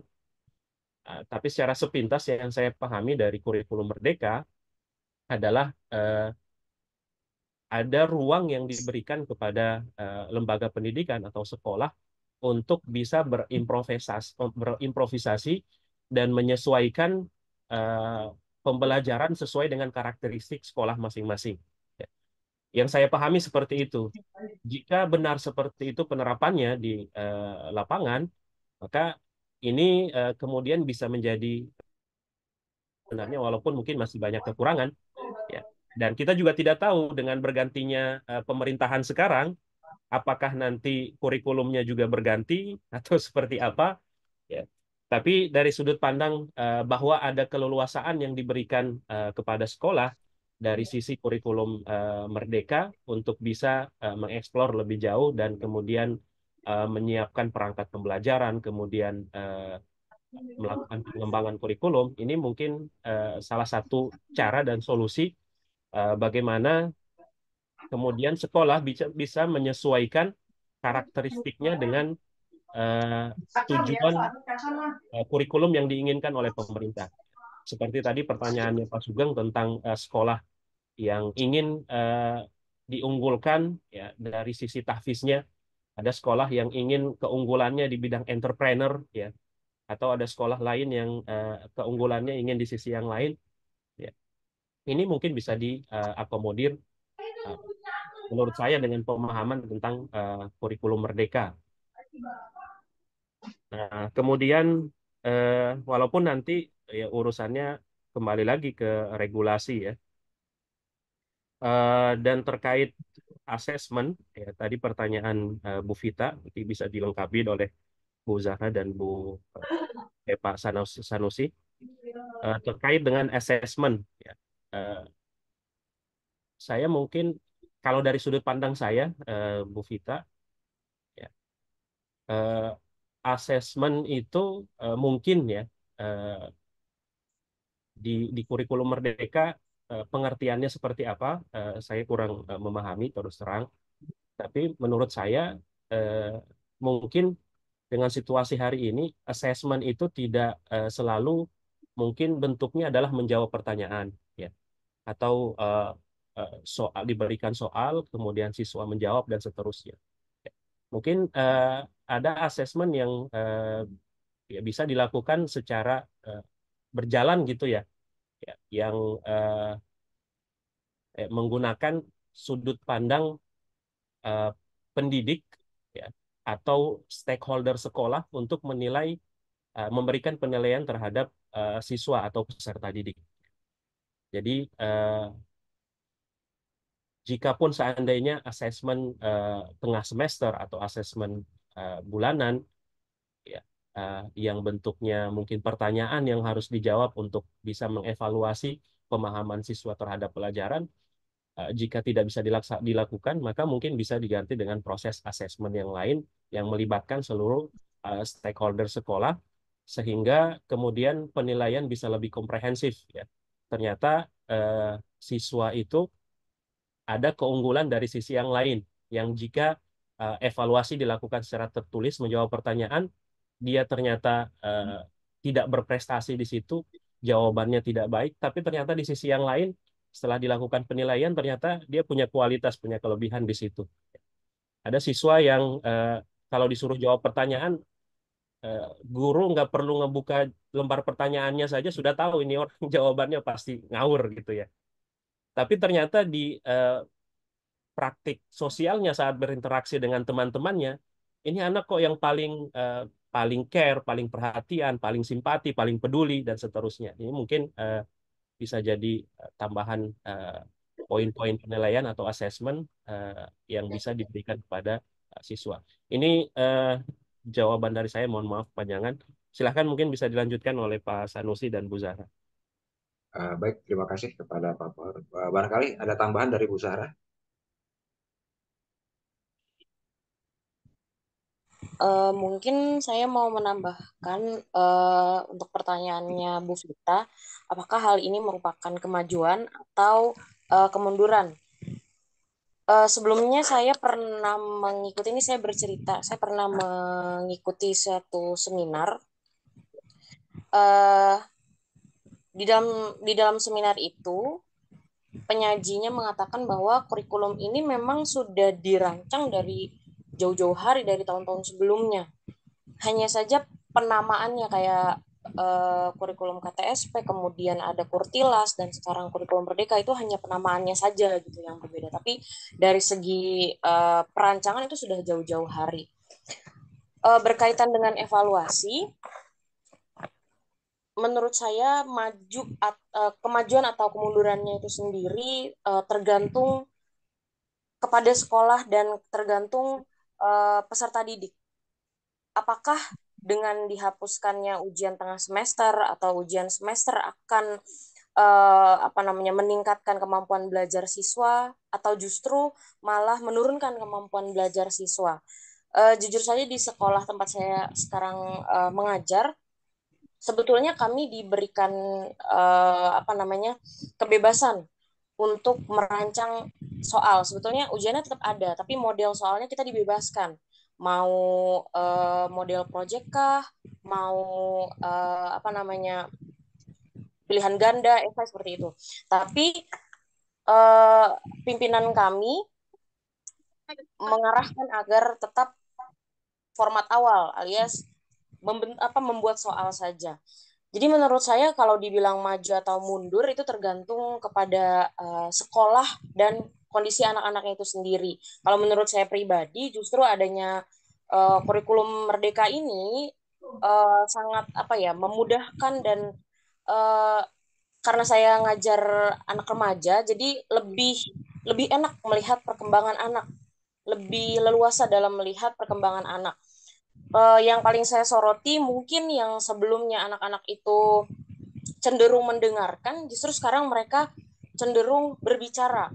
Eh, tapi secara sepintas yang saya pahami dari kurikulum merdeka adalah uh, ada ruang yang diberikan kepada uh, lembaga pendidikan atau sekolah untuk bisa berimprovisasi, berimprovisasi dan menyesuaikan uh, pembelajaran sesuai dengan karakteristik sekolah masing-masing. Yang saya pahami seperti itu. Jika benar seperti itu penerapannya di uh, lapangan, maka ini uh, kemudian bisa menjadi sebenarnya walaupun mungkin masih banyak kekurangan ya dan kita juga tidak tahu dengan bergantinya uh, pemerintahan sekarang apakah nanti kurikulumnya juga berganti atau seperti apa ya tapi dari sudut pandang uh, bahwa ada keleluasaan yang diberikan uh, kepada sekolah dari sisi kurikulum uh, merdeka untuk bisa uh, mengeksplor lebih jauh dan kemudian uh, menyiapkan perangkat pembelajaran, kemudian uh, melakukan pengembangan kurikulum, ini mungkin uh, salah satu cara dan solusi uh, bagaimana kemudian sekolah bisa, bisa menyesuaikan karakteristiknya dengan uh, tujuan uh, kurikulum yang diinginkan oleh pemerintah. Seperti tadi pertanyaannya Pak Sugeng tentang uh, sekolah yang ingin uh, diunggulkan ya dari sisi tahfiznya ada sekolah yang ingin keunggulannya di bidang entrepreneur ya atau ada sekolah lain yang uh, keunggulannya ingin di sisi yang lain ya. Ini mungkin bisa diakomodir eh, uh, eh, uh, menurut saya dengan pemahaman tentang uh, kurikulum merdeka. Nah, kemudian uh, walaupun nanti ya urusannya kembali lagi ke regulasi ya. uh, dan terkait assessment ya tadi pertanyaan uh, Bu Vita nanti bisa dilengkapi oleh Bu Zahra dan Bu uh, eh, Pak Sanusi, Sanusi uh, eh, terkait dengan assessment ya. Uh, saya mungkin kalau dari sudut pandang saya, uh, Bu Vita, ya, uh, assessment itu uh, mungkin ya uh, di di kurikulum merdeka Eh, pengertiannya seperti apa eh, saya kurang eh, memahami terus terang tapi menurut saya mungkin dengan situasi hari ini assessment itu tidak selalu mungkin bentuknya adalah menjawab pertanyaan ya atau soal diberikan soal kemudian siswa menjawab dan seterusnya mungkin ada assessment yang ya, bisa dilakukan secara berjalan gitu ya ya, yang uh, eh, menggunakan sudut pandang uh, pendidik ya, atau stakeholder sekolah untuk menilai uh, memberikan penilaian terhadap uh, siswa atau peserta didik. Jadi jika pun seandainya asesmen uh, tengah semester atau asesmen uh, bulanan ya Eh, yang bentuknya mungkin pertanyaan yang harus dijawab untuk bisa mengevaluasi pemahaman siswa terhadap pelajaran. Eh, jika tidak bisa dilaksa, dilakukan, maka mungkin bisa diganti dengan proses asesmen yang lain yang melibatkan seluruh uh, stakeholder sekolah sehingga kemudian penilaian bisa lebih komprehensif. Ya. Ternyata uh, siswa itu ada keunggulan dari sisi yang lain yang jika uh, evaluasi dilakukan secara tertulis menjawab pertanyaan dia ternyata uh, tidak berprestasi di situ, jawabannya tidak baik, tapi ternyata di sisi yang lain setelah dilakukan penilaian ternyata dia punya kualitas, punya kelebihan di situ. Ada siswa yang uh, kalau disuruh jawab pertanyaan, uh, guru nggak perlu ngebuka lembar pertanyaannya saja sudah tahu ini orang jawabannya pasti ngawur gitu ya. Tapi ternyata di uh, praktik sosialnya saat berinteraksi dengan teman-temannya, ini anak kok yang paling paling care, paling perhatian, paling simpati, paling peduli dan seterusnya. Ini mungkin uh, bisa jadi eh, tambahan eh, poin-poin uh, penilaian atau assessment uh, yang bisa diberikan kepada siswa. Ini uh, jawaban dari saya, mohon maaf panjangan. Silahkan mungkin bisa dilanjutkan oleh Pak Sanusi dan Bu Zahra. Uh, baik, terima kasih kepada Pak Barangkali ada tambahan dari Bu Zahra. uh, mungkin saya mau menambahkan uh, untuk pertanyaannya Bu Vita, apakah hal ini merupakan kemajuan atau uh, kemunduran? Uh, sebelumnya saya pernah mengikuti ini saya bercerita saya pernah mengikuti satu seminar uh, di dalam di dalam seminar itu penyajinya mengatakan bahwa kurikulum ini memang sudah dirancang dari jauh-jauh hari dari tahun-tahun sebelumnya. Hanya saja penamaannya kayak uh, kurikulum KTSP, kemudian ada Kurtilas dan sekarang kurikulum Merdeka itu hanya penamaannya saja gitu yang berbeda. Tapi dari segi uh, perancangan itu sudah jauh-jauh hari. Uh, berkaitan dengan evaluasi, menurut saya maju uh, kemajuan atau kemundurannya itu sendiri uh, tergantung kepada sekolah dan tergantung uh, peserta didik. Apakah dengan dihapuskannya ujian tengah semester atau ujian semester akan uh, apa namanya meningkatkan kemampuan belajar siswa atau justru malah menurunkan kemampuan belajar siswa? Uh, jujur saja di sekolah tempat saya sekarang uh, mengajar sebetulnya kami diberikan uh, apa namanya kebebasan untuk merancang soal. Sebetulnya ujiannya tetap ada, tapi model soalnya kita dibebaskan. Mau uh, model proyek kah, mau uh, apa namanya pilihan ganda, esai seperti itu. Tapi uh, pimpinan kami mengarahkan agar tetap format awal alias membuat soal saja. Jadi menurut saya kalau dibilang maju atau mundur itu tergantung kepada uh, sekolah dan kondisi anak-anaknya itu sendiri. Kalau menurut saya pribadi justru adanya uh, kurikulum merdeka ini uh, sangat apa ya memudahkan dan uh, karena saya ngajar anak remaja jadi lebih lebih enak melihat perkembangan anak, lebih leluasa dalam melihat perkembangan anak uh, yang paling saya soroti mungkin yang sebelumnya anak-anak itu cenderung mendengarkan, justru sekarang mereka cenderung berbicara.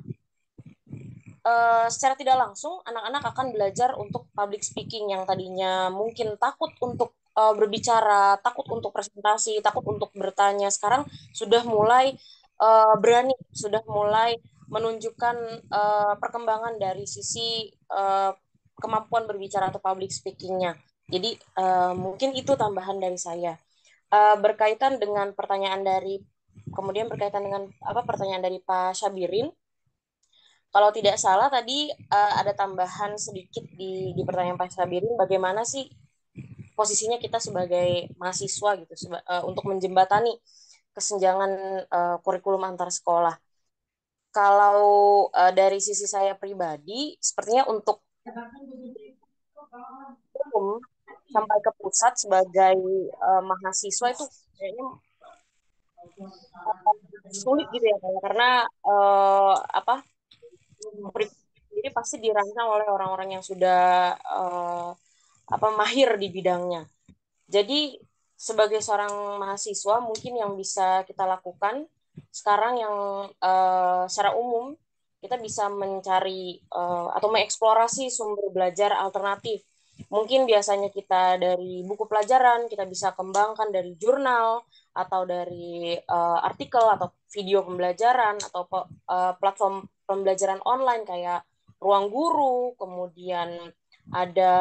Uh, secara tidak langsung, anak-anak akan belajar untuk public speaking yang tadinya mungkin takut untuk uh, berbicara, takut untuk presentasi, takut untuk bertanya. Sekarang sudah mulai uh, berani, sudah mulai menunjukkan uh, perkembangan dari sisi uh, kemampuan berbicara atau public speakingnya. Jadi uh, mungkin itu tambahan dari saya. Uh, berkaitan dengan pertanyaan dari kemudian berkaitan dengan apa pertanyaan dari Pak Syabirin. Kalau tidak salah tadi uh, ada tambahan sedikit di di pertanyaan Pak Syabirin bagaimana sih posisinya kita sebagai mahasiswa gitu seba, uh, untuk menjembatani kesenjangan uh, kurikulum antar sekolah. Kalau uh, dari sisi saya pribadi sepertinya untuk sampai ke pusat sebagai uh, mahasiswa itu kayaknya eh, sulit gitu ya karena uh, apa jadi pasti dirancang oleh orang-orang yang sudah uh, apa mahir di bidangnya jadi sebagai seorang mahasiswa mungkin yang bisa kita lakukan sekarang yang uh, secara umum kita bisa mencari uh, atau mengeksplorasi sumber belajar alternatif Mungkin biasanya kita dari buku pelajaran, kita bisa kembangkan dari jurnal atau dari uh, artikel atau video pembelajaran atau uh, platform pembelajaran online kayak ruang guru, kemudian ada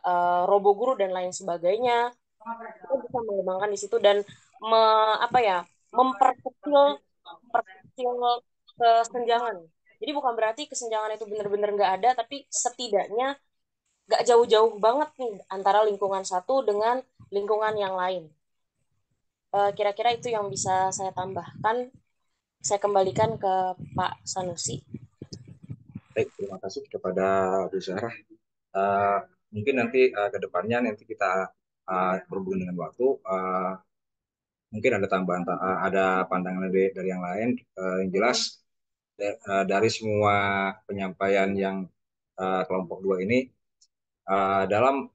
uh, robo guru dan lain sebagainya. Kita bisa mengembangkan di situ dan me, apa ya memperkecil memperkecil kesenjangan. Jadi bukan berarti kesenjangan itu benar-benar nggak ada, tapi setidaknya gak jauh-jauh banget nih antara lingkungan satu dengan lingkungan yang lain. Eh, kira-kira itu yang bisa saya tambahkan. Saya kembalikan ke Pak Sanusi. Baik, terima kasih kepada Bu Sarah. Uh, mungkin nanti uh, ke depannya nanti kita uh, berhubungan dengan waktu. Uh, mungkin ada tambahan, uh, ada pandangan lebih dari yang lain. Uh, yang jelas dari semua penyampaian yang uh, kelompok dua ini uh, dalam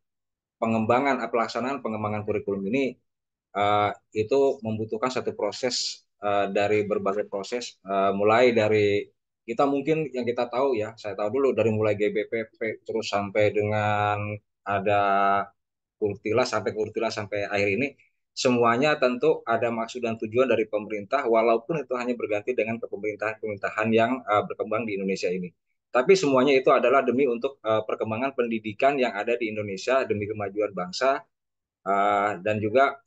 pengembangan eh, pelaksanaan pengembangan kurikulum ini uh, itu membutuhkan satu proses uh, dari berbagai proses uh, mulai dari kita mungkin yang kita tahu ya saya tahu dulu dari mulai GBPP terus sampai dengan ada kurtila sampai kurtila sampai akhir ini semuanya tentu ada maksud dan tujuan dari pemerintah walaupun itu hanya berganti dengan kepemerintahan-pemerintahan yang uh, berkembang di Indonesia ini. Tapi semuanya itu adalah demi untuk uh, perkembangan pendidikan yang ada di Indonesia, demi kemajuan bangsa, uh, dan juga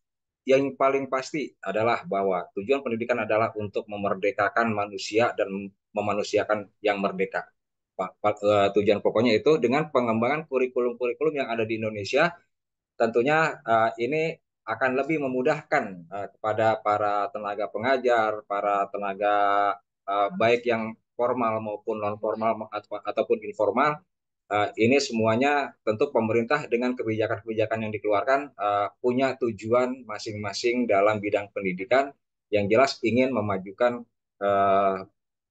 yang paling pasti adalah bahwa tujuan pendidikan adalah untuk memerdekakan manusia dan memanusiakan yang merdeka. Eh, tujuan pokoknya itu dengan pengembangan kurikulum-kurikulum yang ada di Indonesia, tentunya ini akan lebih memudahkan kepada para tenaga pengajar, para tenaga baik yang formal maupun non formal ataupun informal eh, ini semuanya tentu pemerintah dengan kebijakan-kebijakan yang dikeluarkan eh, punya tujuan masing-masing dalam bidang pendidikan yang jelas ingin memajukan eh,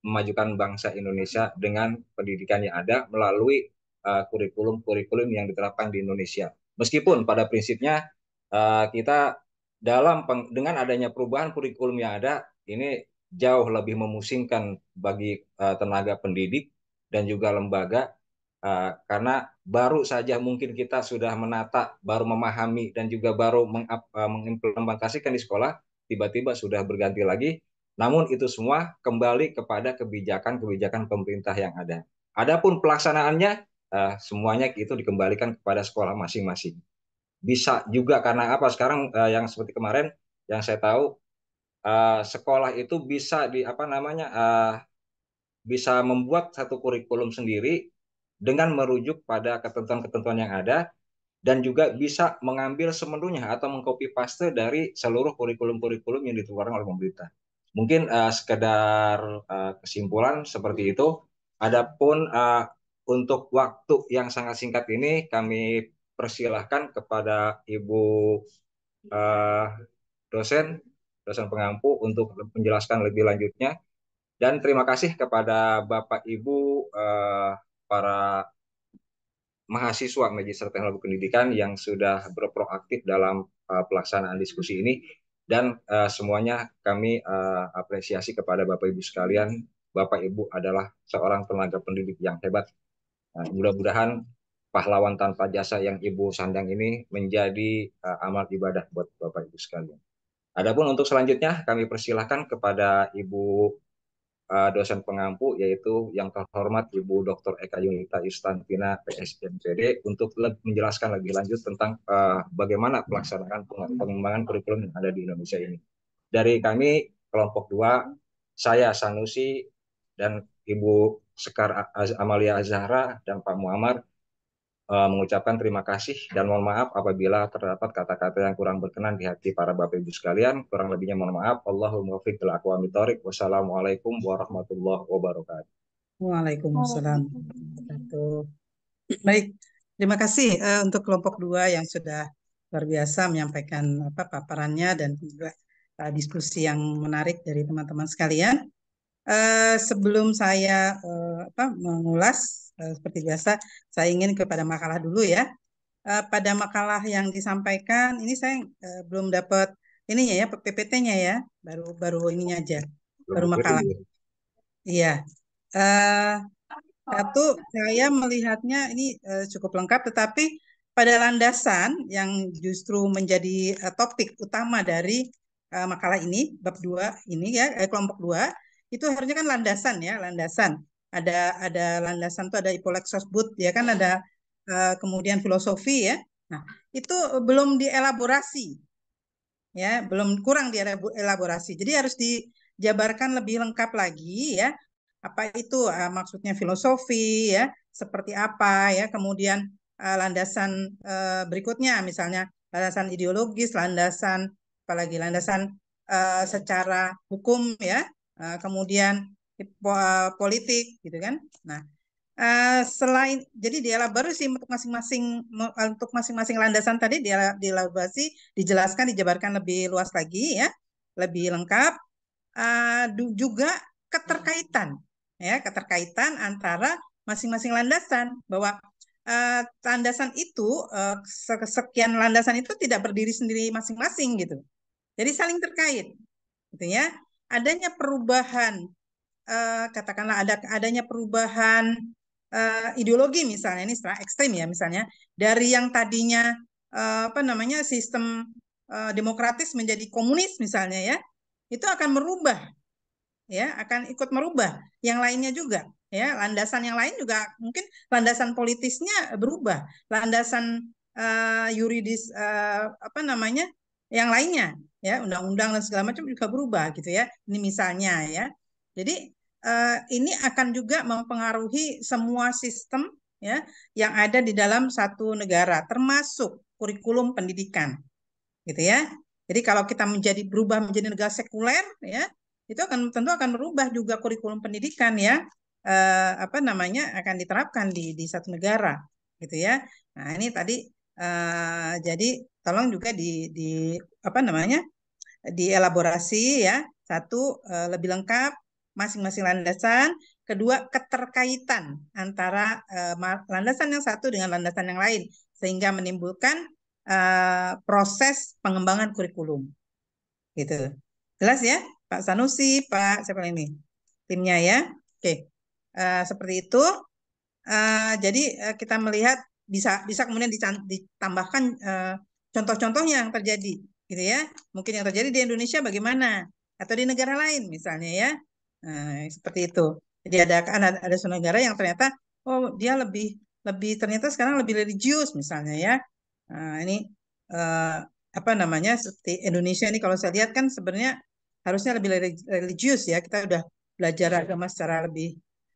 memajukan bangsa Indonesia dengan pendidikan yang ada melalui kurikulum-kurikulum yang diterapkan di Indonesia. Meskipun pada prinsipnya kita dalam dengan adanya perubahan kurikulum yang ada ini jauh lebih memusingkan bagi uh, tenaga pendidik dan juga lembaga uh, karena baru saja mungkin kita sudah menata, baru memahami dan juga baru meng, uh, mengimplementasikan di sekolah, tiba-tiba sudah berganti lagi. Namun itu semua kembali kepada kebijakan-kebijakan pemerintah yang ada. Adapun pelaksanaannya uh, semuanya itu dikembalikan kepada sekolah masing-masing. Bisa juga karena apa sekarang uh, yang seperti kemarin yang saya tahu uh, sekolah itu bisa di apa namanya uh, bisa membuat satu kurikulum sendiri dengan merujuk pada ketentuan-ketentuan yang ada dan juga bisa mengambil semenunya atau mengcopy paste dari seluruh kurikulum-kurikulum yang ditawarkan oleh pemerintah. Mungkin uh, sekedar uh, kesimpulan seperti itu. Adapun uh, untuk waktu yang sangat singkat ini kami persilahkan kepada Ibu uh, dosen Dosen Pengampu untuk menjelaskan lebih lanjutnya. Dan terima kasih kepada Bapak Ibu eh, para mahasiswa Magister Teknologi Pendidikan yang sudah berproaktif dalam eh, pelaksanaan diskusi ini dan eh, semuanya kami eh, apresiasi kepada Bapak Ibu sekalian. Bapak Ibu adalah seorang tenaga pendidik yang hebat. Nah, mudah-mudahan pahlawan tanpa jasa yang Ibu sandang ini menjadi uh, amal ibadah buat Bapak Ibu sekalian. Adapun untuk selanjutnya kami persilahkan kepada Ibu uh, dosen pengampu yaitu yang terhormat Ibu Dr. Eka Yunita Istantina PSMPD untuk menjelaskan lebih lanjut tentang uh, bagaimana pelaksanaan pengembangan kurikulum yang ada di Indonesia ini. Dari kami kelompok dua, saya Sanusi dan Ibu Sekar Amalia Azahra dan Pak Muammar uh, mengucapkan terima kasih dan mohon maaf apabila terdapat kata-kata yang kurang berkenan di hati para Bapak Ibu sekalian. Kurang lebihnya mohon maaf. Allahumma muwaffiq ila aqwamit Wassalamualaikum warahmatullahi wabarakatuh. Waalaikumsalam. Baik, terima kasih uh, untuk kelompok dua yang sudah luar biasa menyampaikan apa paparannya dan juga uh, diskusi yang menarik dari teman-teman sekalian. Uh, sebelum saya uh, apa, mengulas Eh, seperti biasa saya ingin kepada makalah dulu ya. Eh, pada makalah yang disampaikan ini saya eh, belum dapat ininya ya PPT-nya ya, baru baru ininya aja, baru makalah. Iya. satu saya melihatnya ini cukup lengkap tetapi pada landasan yang justru menjadi topik utama dari makalah ini bab dua ini ya kelompok dua itu harusnya kan landasan ya landasan ada ada landasan tuh ada Ipolexos but ya kan ada uh, kemudian filosofi ya. Nah, itu belum dielaborasi. Ya, belum kurang dielaborasi. Jadi harus dijabarkan lebih lengkap lagi ya. Apa itu uh, maksudnya filosofi ya, seperti apa ya, kemudian uh, landasan uh, berikutnya misalnya landasan ideologis, landasan apalagi landasan uh, secara hukum ya. Uh, kemudian politik gitu kan. Nah, eh, selain jadi sih untuk masing-masing untuk masing-masing landasan tadi dielaborasi dijelaskan dijabarkan lebih luas lagi ya, lebih lengkap uh, juga keterkaitan ya, keterkaitan antara masing-masing landasan bahwa uh, landasan itu uh, sekian landasan itu tidak berdiri sendiri masing-masing gitu. Jadi saling terkait gitu ya. Adanya perubahan Eh, katakanlah ada adanya perubahan uh, ideologi misalnya ini secara ekstrim ya misalnya dari yang tadinya uh, apa namanya sistem uh, demokratis menjadi komunis misalnya ya itu akan merubah ya akan ikut merubah yang lainnya juga ya landasan yang lain juga mungkin landasan politisnya berubah landasan uh, yuridis uh, apa namanya yang lainnya ya undang-undang dan segala macam juga berubah gitu ya ini misalnya ya jadi Eh, ini akan juga mempengaruhi semua sistem ya yang ada di dalam satu negara, termasuk kurikulum pendidikan, gitu ya. Jadi kalau kita menjadi berubah menjadi negara sekuler, ya itu akan tentu akan merubah juga kurikulum pendidikan ya eh, apa namanya akan diterapkan di di satu negara, gitu ya. Nah ini tadi eh, jadi tolong juga di di apa namanya dielaborasi ya satu eh, lebih lengkap masing-masing landasan, kedua keterkaitan antara eh, landasan yang satu dengan landasan yang lain sehingga menimbulkan eh, proses pengembangan kurikulum. Gitu. Jelas ya, Pak Sanusi, Pak siapa ini? Timnya ya. Oke. Uh, seperti itu. jadi kita melihat bisa bisa kemudian ditambahkan contoh contoh yang terjadi gitu ya. Mungkin yang terjadi di Indonesia bagaimana atau di negara lain misalnya ya. Nah, seperti itu. Jadi ada kan ada, ada negara yang ternyata oh dia lebih lebih ternyata sekarang lebih religius misalnya ya. Nah, ini eh, apa namanya seperti Indonesia ini kalau saya lihat kan sebenarnya harusnya lebih religius ya. Kita udah belajar iya. agama secara lebih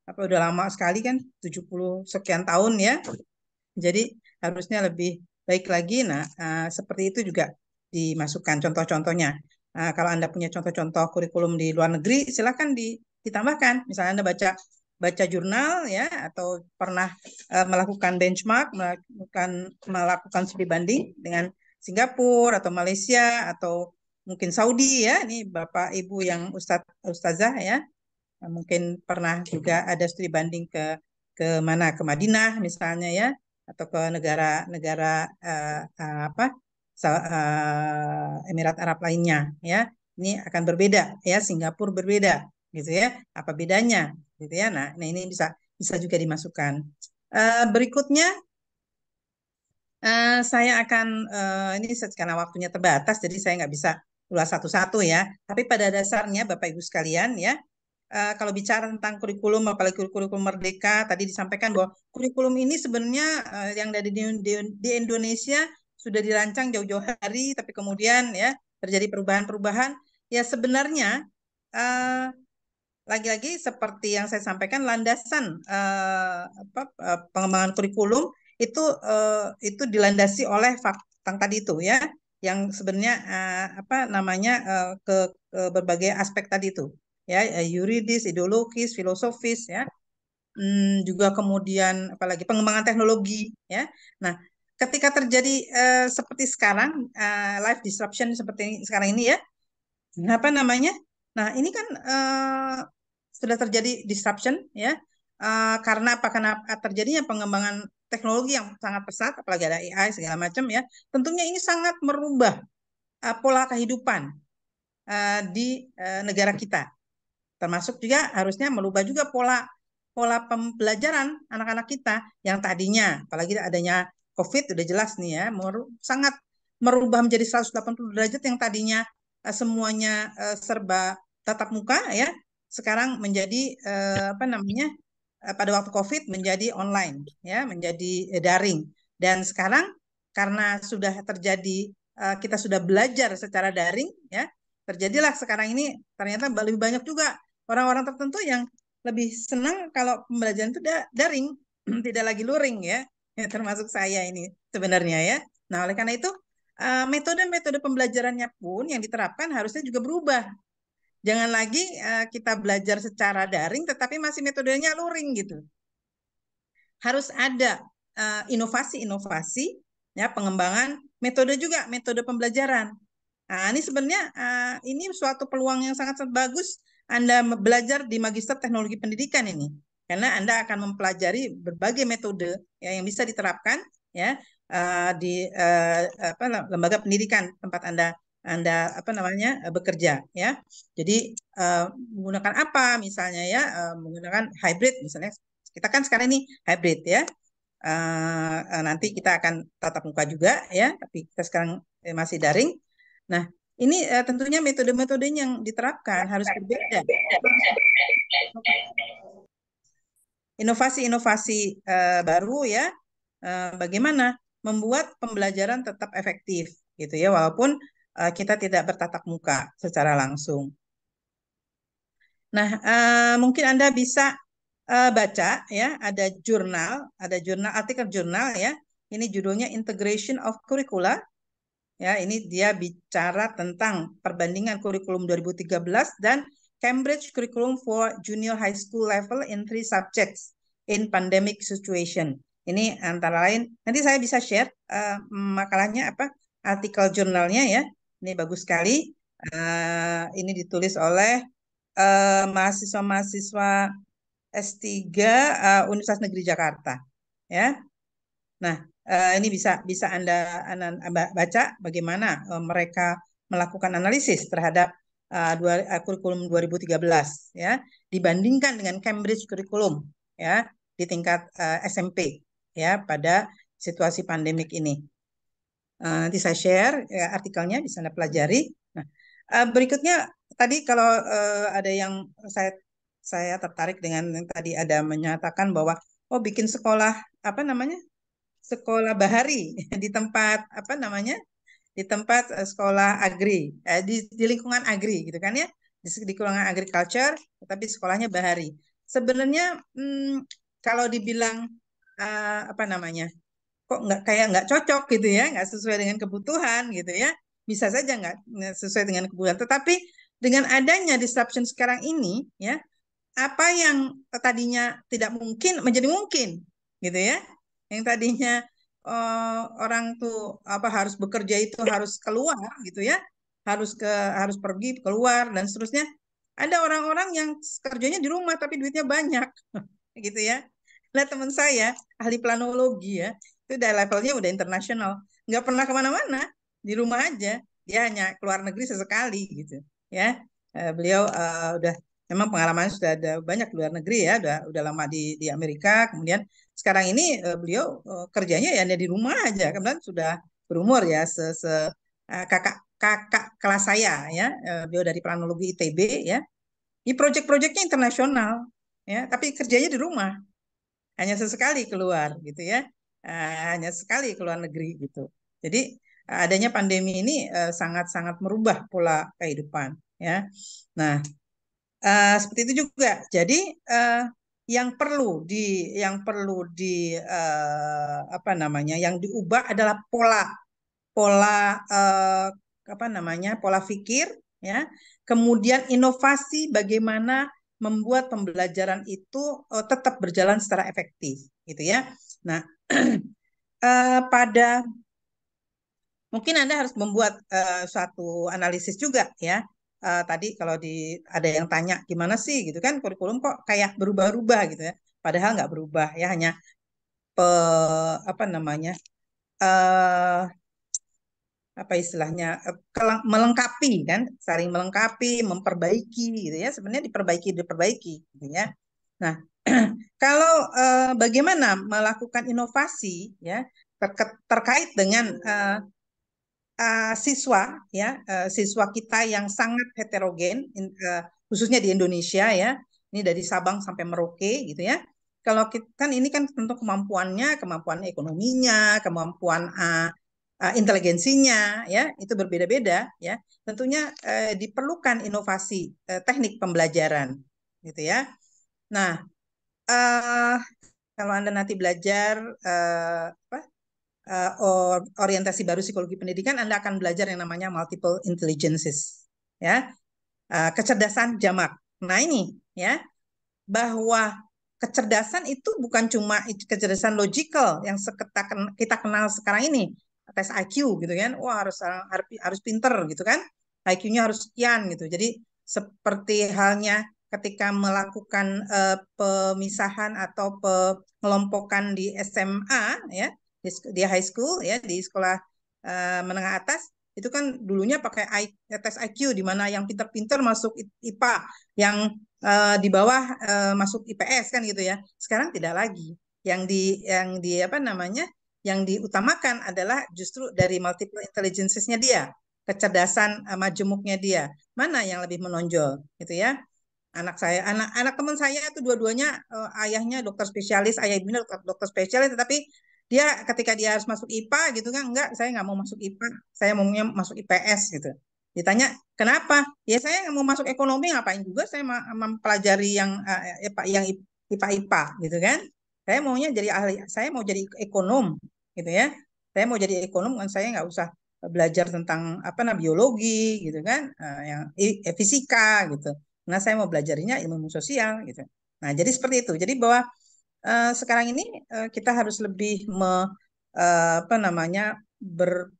apa udah lama sekali kan 70 sekian tahun ya. Jadi harusnya lebih baik lagi. Nah, eh, seperti itu juga dimasukkan contoh-contohnya. Nah, kalau Anda punya contoh-contoh kurikulum di luar negeri, silakan di, ditambahkan. Misalnya Anda baca baca jurnal ya atau pernah uh, melakukan benchmark, melakukan melakukan studi banding dengan Singapura atau Malaysia atau mungkin Saudi ya. Ini Bapak Ibu yang ustaz ustazah ya. Mungkin pernah juga ada studi banding ke ke mana ke Madinah misalnya ya atau ke negara-negara uh, apa Eh, Emirat Arab lainnya ya ini akan berbeda ya Singapura berbeda gitu ya apa bedanya gitu ya nah, nah ini bisa bisa juga dimasukkan eh, berikutnya eh, saya akan ini karena waktunya terbatas jadi saya nggak bisa ulas satu-satu ya tapi pada dasarnya bapak ibu sekalian ya kalau bicara tentang kurikulum, apalagi kurikulum merdeka, tadi disampaikan bahwa kurikulum ini sebenarnya yang dari di Indonesia sudah dirancang jauh-jauh hari tapi kemudian ya terjadi perubahan-perubahan ya sebenarnya lagi eh, lagi-lagi seperti yang saya sampaikan landasan uh, apa, uh, pengembangan kurikulum itu uh, itu dilandasi oleh fakta tadi itu ya yang sebenarnya uh, apa namanya uh, ke, ke berbagai aspek tadi itu ya yuridis ideologis filosofis ya hmm, juga kemudian apalagi pengembangan teknologi ya nah ketika terjadi uh, seperti sekarang uh, life disruption seperti sekarang ini ya hmm. apa namanya nah ini kan uh, sudah terjadi disruption ya uh, karena apa karena terjadinya pengembangan teknologi yang sangat pesat apalagi ada AI segala macam ya tentunya ini sangat merubah uh, pola kehidupan uh, di uh, negara kita termasuk juga harusnya merubah juga pola pola pembelajaran anak-anak kita yang tadinya apalagi adanya COVID sudah jelas nih ya, sangat merubah menjadi 180 derajat yang tadinya eh, semuanya eh, serba tatap muka ya, sekarang menjadi eh, apa namanya pada waktu COVID menjadi online ya, menjadi daring. Dan sekarang karena sudah terjadi kita sudah belajar secara daring ya, terjadilah sekarang ini ternyata lebih banyak juga orang-orang tertentu yang lebih senang kalau pembelajaran itu da daring, tidak lagi luring ya. Ya, termasuk saya ini sebenarnya ya. Nah, oleh karena itu eh, metode-metode pembelajarannya pun yang diterapkan harusnya juga berubah. Jangan lagi eh, kita belajar secara daring tetapi masih metodenya luring gitu. Harus ada eh, inovasi-inovasi ya pengembangan metode juga, metode pembelajaran. Nah, ini sebenarnya ini suatu peluang yang sangat bagus Anda belajar di Magister Teknologi Pendidikan ini karena Anda akan mempelajari berbagai metode ya, yang bisa diterapkan ya uh, di uh, apa, lembaga pendidikan tempat Anda anda apa namanya eh, bekerja ya. Jadi uh, menggunakan apa misalnya ya uh, menggunakan hybrid misalnya kita kan sekarang ini hybrid ya. Uh, nanti kita akan tatap muka juga ya, tapi kita sekarang masih daring. Nah, ini uh, tentunya metode-metode yang diterapkan harus berbeda inovasi-inovasi uh, baru ya uh, bagaimana membuat pembelajaran tetap efektif gitu ya walaupun uh, kita tidak bertatap muka secara langsung. Nah, uh, mungkin Anda bisa uh, baca ya ada jurnal, ada jurnal artikel jurnal ya. Ini judulnya Integration of Curricula. Ya, ini dia bicara tentang perbandingan kurikulum 2013 dan Cambridge curriculum for junior high school level in three subjects in pandemic situation. Ini antara lain, nanti saya bisa share uh, makalahnya apa, artikel jurnalnya ya. Ini bagus sekali. Uh, ini ditulis oleh mahasiswa eh, mahasiswa-mahasiswa S3 uh, Universitas Negeri Jakarta. Ya, Nah, uh, ini bisa bisa Anda, anda baca bagaimana uh, mereka melakukan analisis terhadap uh, uh, kurikulum 2013 ya dibandingkan dengan Cambridge kurikulum ya di tingkat uh, eh, SMP ya pada situasi pandemik ini. Uh, nanti saya share ya, artikelnya bisa anda pelajari. Nah, uh, berikutnya tadi kalau uh, ada yang saya saya tertarik dengan yang tadi ada menyatakan bahwa oh bikin sekolah apa namanya sekolah bahari di tempat apa namanya di tempat eh, sekolah agri, eh, di, di lingkungan agri gitu kan ya, di, di lingkungan agriculture, tetapi sekolahnya bahari. Sebenarnya hmm, kalau dibilang uh, apa namanya, kok nggak kayak nggak cocok gitu ya, nggak sesuai dengan kebutuhan gitu ya, bisa saja nggak sesuai dengan kebutuhan. Tetapi dengan adanya disruption sekarang ini ya, apa yang tadinya tidak mungkin menjadi mungkin gitu ya, yang tadinya uh, orang tuh apa harus bekerja itu harus keluar gitu ya harus ke harus pergi keluar dan seterusnya ada orang-orang yang kerjanya di rumah tapi duitnya banyak gitu ya lihat teman saya ahli planologi ya itu udah levelnya udah internasional nggak pernah kemana-mana di rumah aja dia hanya keluar negeri sesekali gitu ya eh, beliau uh, udah memang pengalaman sudah ada banyak luar negeri ya udah udah lama di di Amerika kemudian sekarang ini uh, beliau uh, kerjanya ya di rumah aja kemudian sudah berumur ya se, -se uh, kakak kakak kelas saya ya uh, beliau dari planologi ITB ya ini proyek-proyeknya internasional ya tapi kerjanya di rumah hanya sesekali keluar gitu ya uh, hanya sekali keluar negeri gitu jadi uh, adanya pandemi ini sangat-sangat uh, merubah pola kehidupan ya nah uh, seperti itu juga jadi uh, yang perlu di yang perlu di uh, apa namanya yang diubah adalah pola pola uh, apa namanya pola pikir ya kemudian inovasi bagaimana membuat pembelajaran itu uh, tetap berjalan secara efektif gitu ya nah uh, pada mungkin anda harus membuat uh, suatu analisis juga ya uh, tadi kalau di ada yang tanya gimana sih gitu kan kurikulum kok kayak berubah-ubah gitu ya padahal nggak berubah ya hanya pe, apa namanya uh, apa istilahnya uh, melengkapi kan saling melengkapi memperbaiki gitu ya sebenarnya diperbaiki diperbaiki gitu ya nah kalau uh, bagaimana melakukan inovasi ya terkait dengan uh, Eh, siswa ya uh, siswa kita yang sangat heterogen in, uh, khususnya di Indonesia ya ini dari Sabang sampai Merauke gitu ya kalau kita kan ini kan tentu kemampuannya kemampuan ekonominya kemampuan uh, uh, inteligensinya ya itu berbeda-beda ya tentunya uh, diperlukan inovasi uh, teknik pembelajaran gitu ya nah uh, kalau anda nanti belajar uh, apa, uh, or orientasi baru psikologi pendidikan Anda akan belajar yang namanya multiple intelligences ya uh, kecerdasan jamak nah ini ya bahwa kecerdasan itu bukan cuma kecerdasan logical yang kita kita kenal sekarang ini tes IQ gitu kan wah harus harus pinter gitu kan IQ-nya harus sekian gitu jadi seperti halnya ketika melakukan uh, pemisahan atau pengelompokan di SMA ya di, high school ya di sekolah uh, menengah atas itu kan dulunya pakai I, tes IQ di mana yang pinter-pinter masuk IPA, yang uh, di bawah uh, masuk IPS kan gitu ya. Sekarang tidak lagi. Yang di yang di apa namanya? yang diutamakan adalah justru dari multiple intelligences-nya dia, kecerdasan uh, majemuknya dia. Mana yang lebih menonjol gitu ya? Anak saya, anak anak teman saya itu dua-duanya uh, ayahnya dokter spesialis, ayah ibunya dokter, dokter spesialis tetapi dia ketika dia harus masuk IPA gitu kan enggak saya nggak mau masuk IPA saya maunya masuk IPS gitu ditanya kenapa ya saya mau masuk ekonomi ngapain juga saya mempelajari yang apa? Eh, IPA yang IPA IPA gitu kan saya maunya jadi ahli saya mau jadi ekonom gitu ya saya mau jadi ekonom kan saya nggak usah belajar tentang apa namanya biologi gitu kan eh, yang fisika gitu nah saya mau belajarnya ilmu sosial gitu nah jadi seperti itu jadi bahwa Eh, sekarang ini uh, kita harus lebih me, uh, apa namanya ber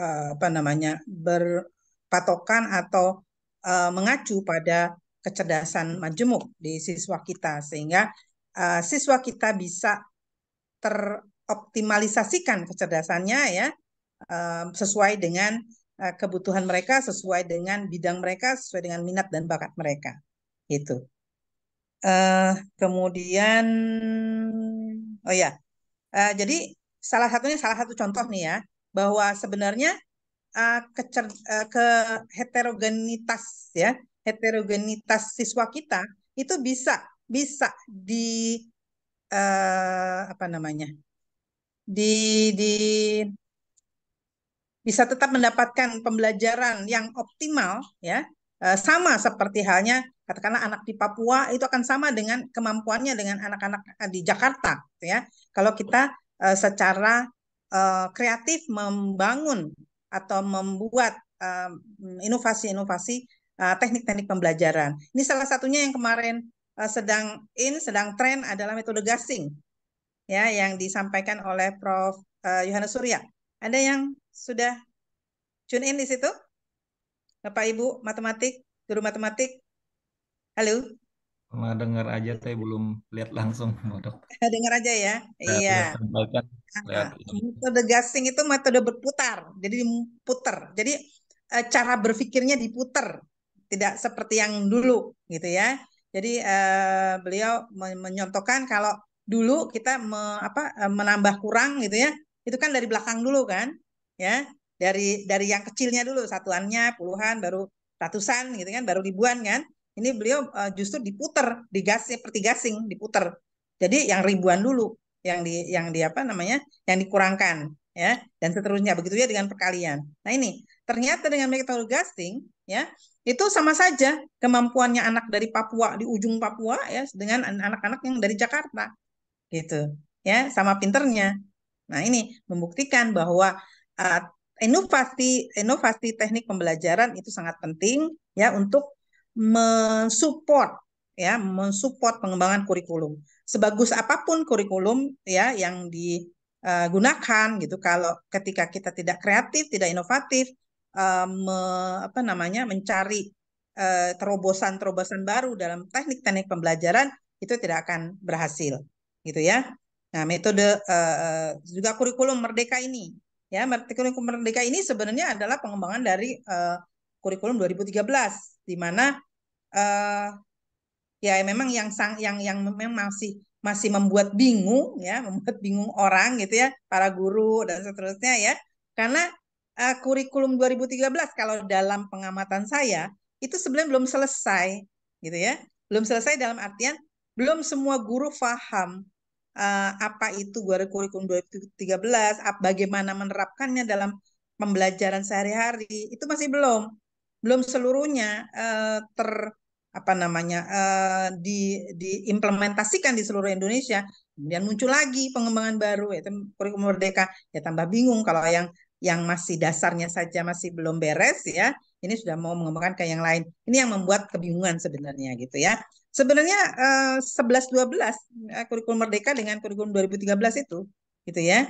uh, apa namanya berpatokan atau uh, mengacu pada kecerdasan majemuk di siswa kita sehingga uh, siswa kita bisa teroptimalisasikan kecerdasannya ya uh, sesuai dengan uh, kebutuhan mereka sesuai dengan bidang mereka sesuai dengan minat dan bakat mereka itu Uh, kemudian, oh ya, uh, jadi salah satunya salah satu contoh nih ya, bahwa sebenarnya uh, kecer, uh, ke heterogenitas ya, heterogenitas siswa kita itu bisa bisa di uh, apa namanya di di bisa tetap mendapatkan pembelajaran yang optimal ya uh, sama seperti halnya katakanlah anak di Papua itu akan sama dengan kemampuannya dengan anak-anak eh, di Jakarta gitu ya kalau kita uh, secara uh, kreatif membangun atau membuat inovasi-inovasi uh, teknik-teknik pembelajaran ini salah satunya yang kemarin uh, sedang in sedang tren adalah metode gasing ya yang disampaikan oleh Prof Yohanes uh, Surya ada yang sudah tune in di situ Bapak Ibu matematik guru matematik Halo? Cuma dengar aja teh belum lihat langsung dok? dengar aja ya. iya. Ah, ah. Metode gasing itu metode berputar. Jadi putar. Jadi e, cara berpikirnya diputer. Tidak seperti yang dulu gitu ya. Jadi eh, beliau menyontohkan kalau dulu kita me, apa e, menambah kurang gitu ya. Itu kan dari belakang dulu kan. Ya. Dari dari yang kecilnya dulu satuannya, puluhan baru ratusan gitu kan, baru ribuan kan. Ini beliau uh, justru diputer, digas pertigasing, gasing, diputer. Jadi yang ribuan dulu yang di yang di apa namanya? yang dikurangkan ya dan seterusnya begitu ya dengan perkalian. Nah ini ternyata dengan metode gasing ya itu sama saja kemampuannya anak dari Papua di ujung Papua ya dengan anak-anak yang dari Jakarta gitu ya sama pinternya. Nah ini membuktikan bahwa uh, inovasi inovasi teknik pembelajaran itu sangat penting ya untuk mensupport ya mensupport pengembangan kurikulum sebagus apapun kurikulum ya yang digunakan eh, gitu kalau ketika kita tidak kreatif tidak inovatif eh, apa namanya mencari terobosan eh, terobosan-terobosan baru dalam teknik-teknik pembelajaran itu tidak akan berhasil gitu ya nah metode eh, juga kurikulum merdeka ini ya kurikulum merdeka ini sebenarnya adalah pengembangan dari eh, kurikulum 2013 di mana uh, ya memang yang sang yang yang memang masih masih membuat bingung ya membuat bingung orang gitu ya para guru dan seterusnya ya karena uh, kurikulum 2013 kalau dalam pengamatan saya itu sebenarnya belum selesai gitu ya belum selesai dalam artian belum semua guru paham uh, eh, apa itu kurikulum 2013 bagaimana menerapkannya dalam pembelajaran sehari-hari itu masih belum belum seluruhnya uh, ter apa namanya uh, di diimplementasikan di seluruh Indonesia kemudian muncul lagi pengembangan baru yaitu kurikulum merdeka ya tambah bingung kalau yang yang masih dasarnya saja masih belum beres ya ini sudah mau mengembangkan ke yang lain ini yang membuat kebingungan sebenarnya gitu ya sebenarnya uh, 11 12 kurikulum merdeka dengan kurikulum 2013 itu gitu ya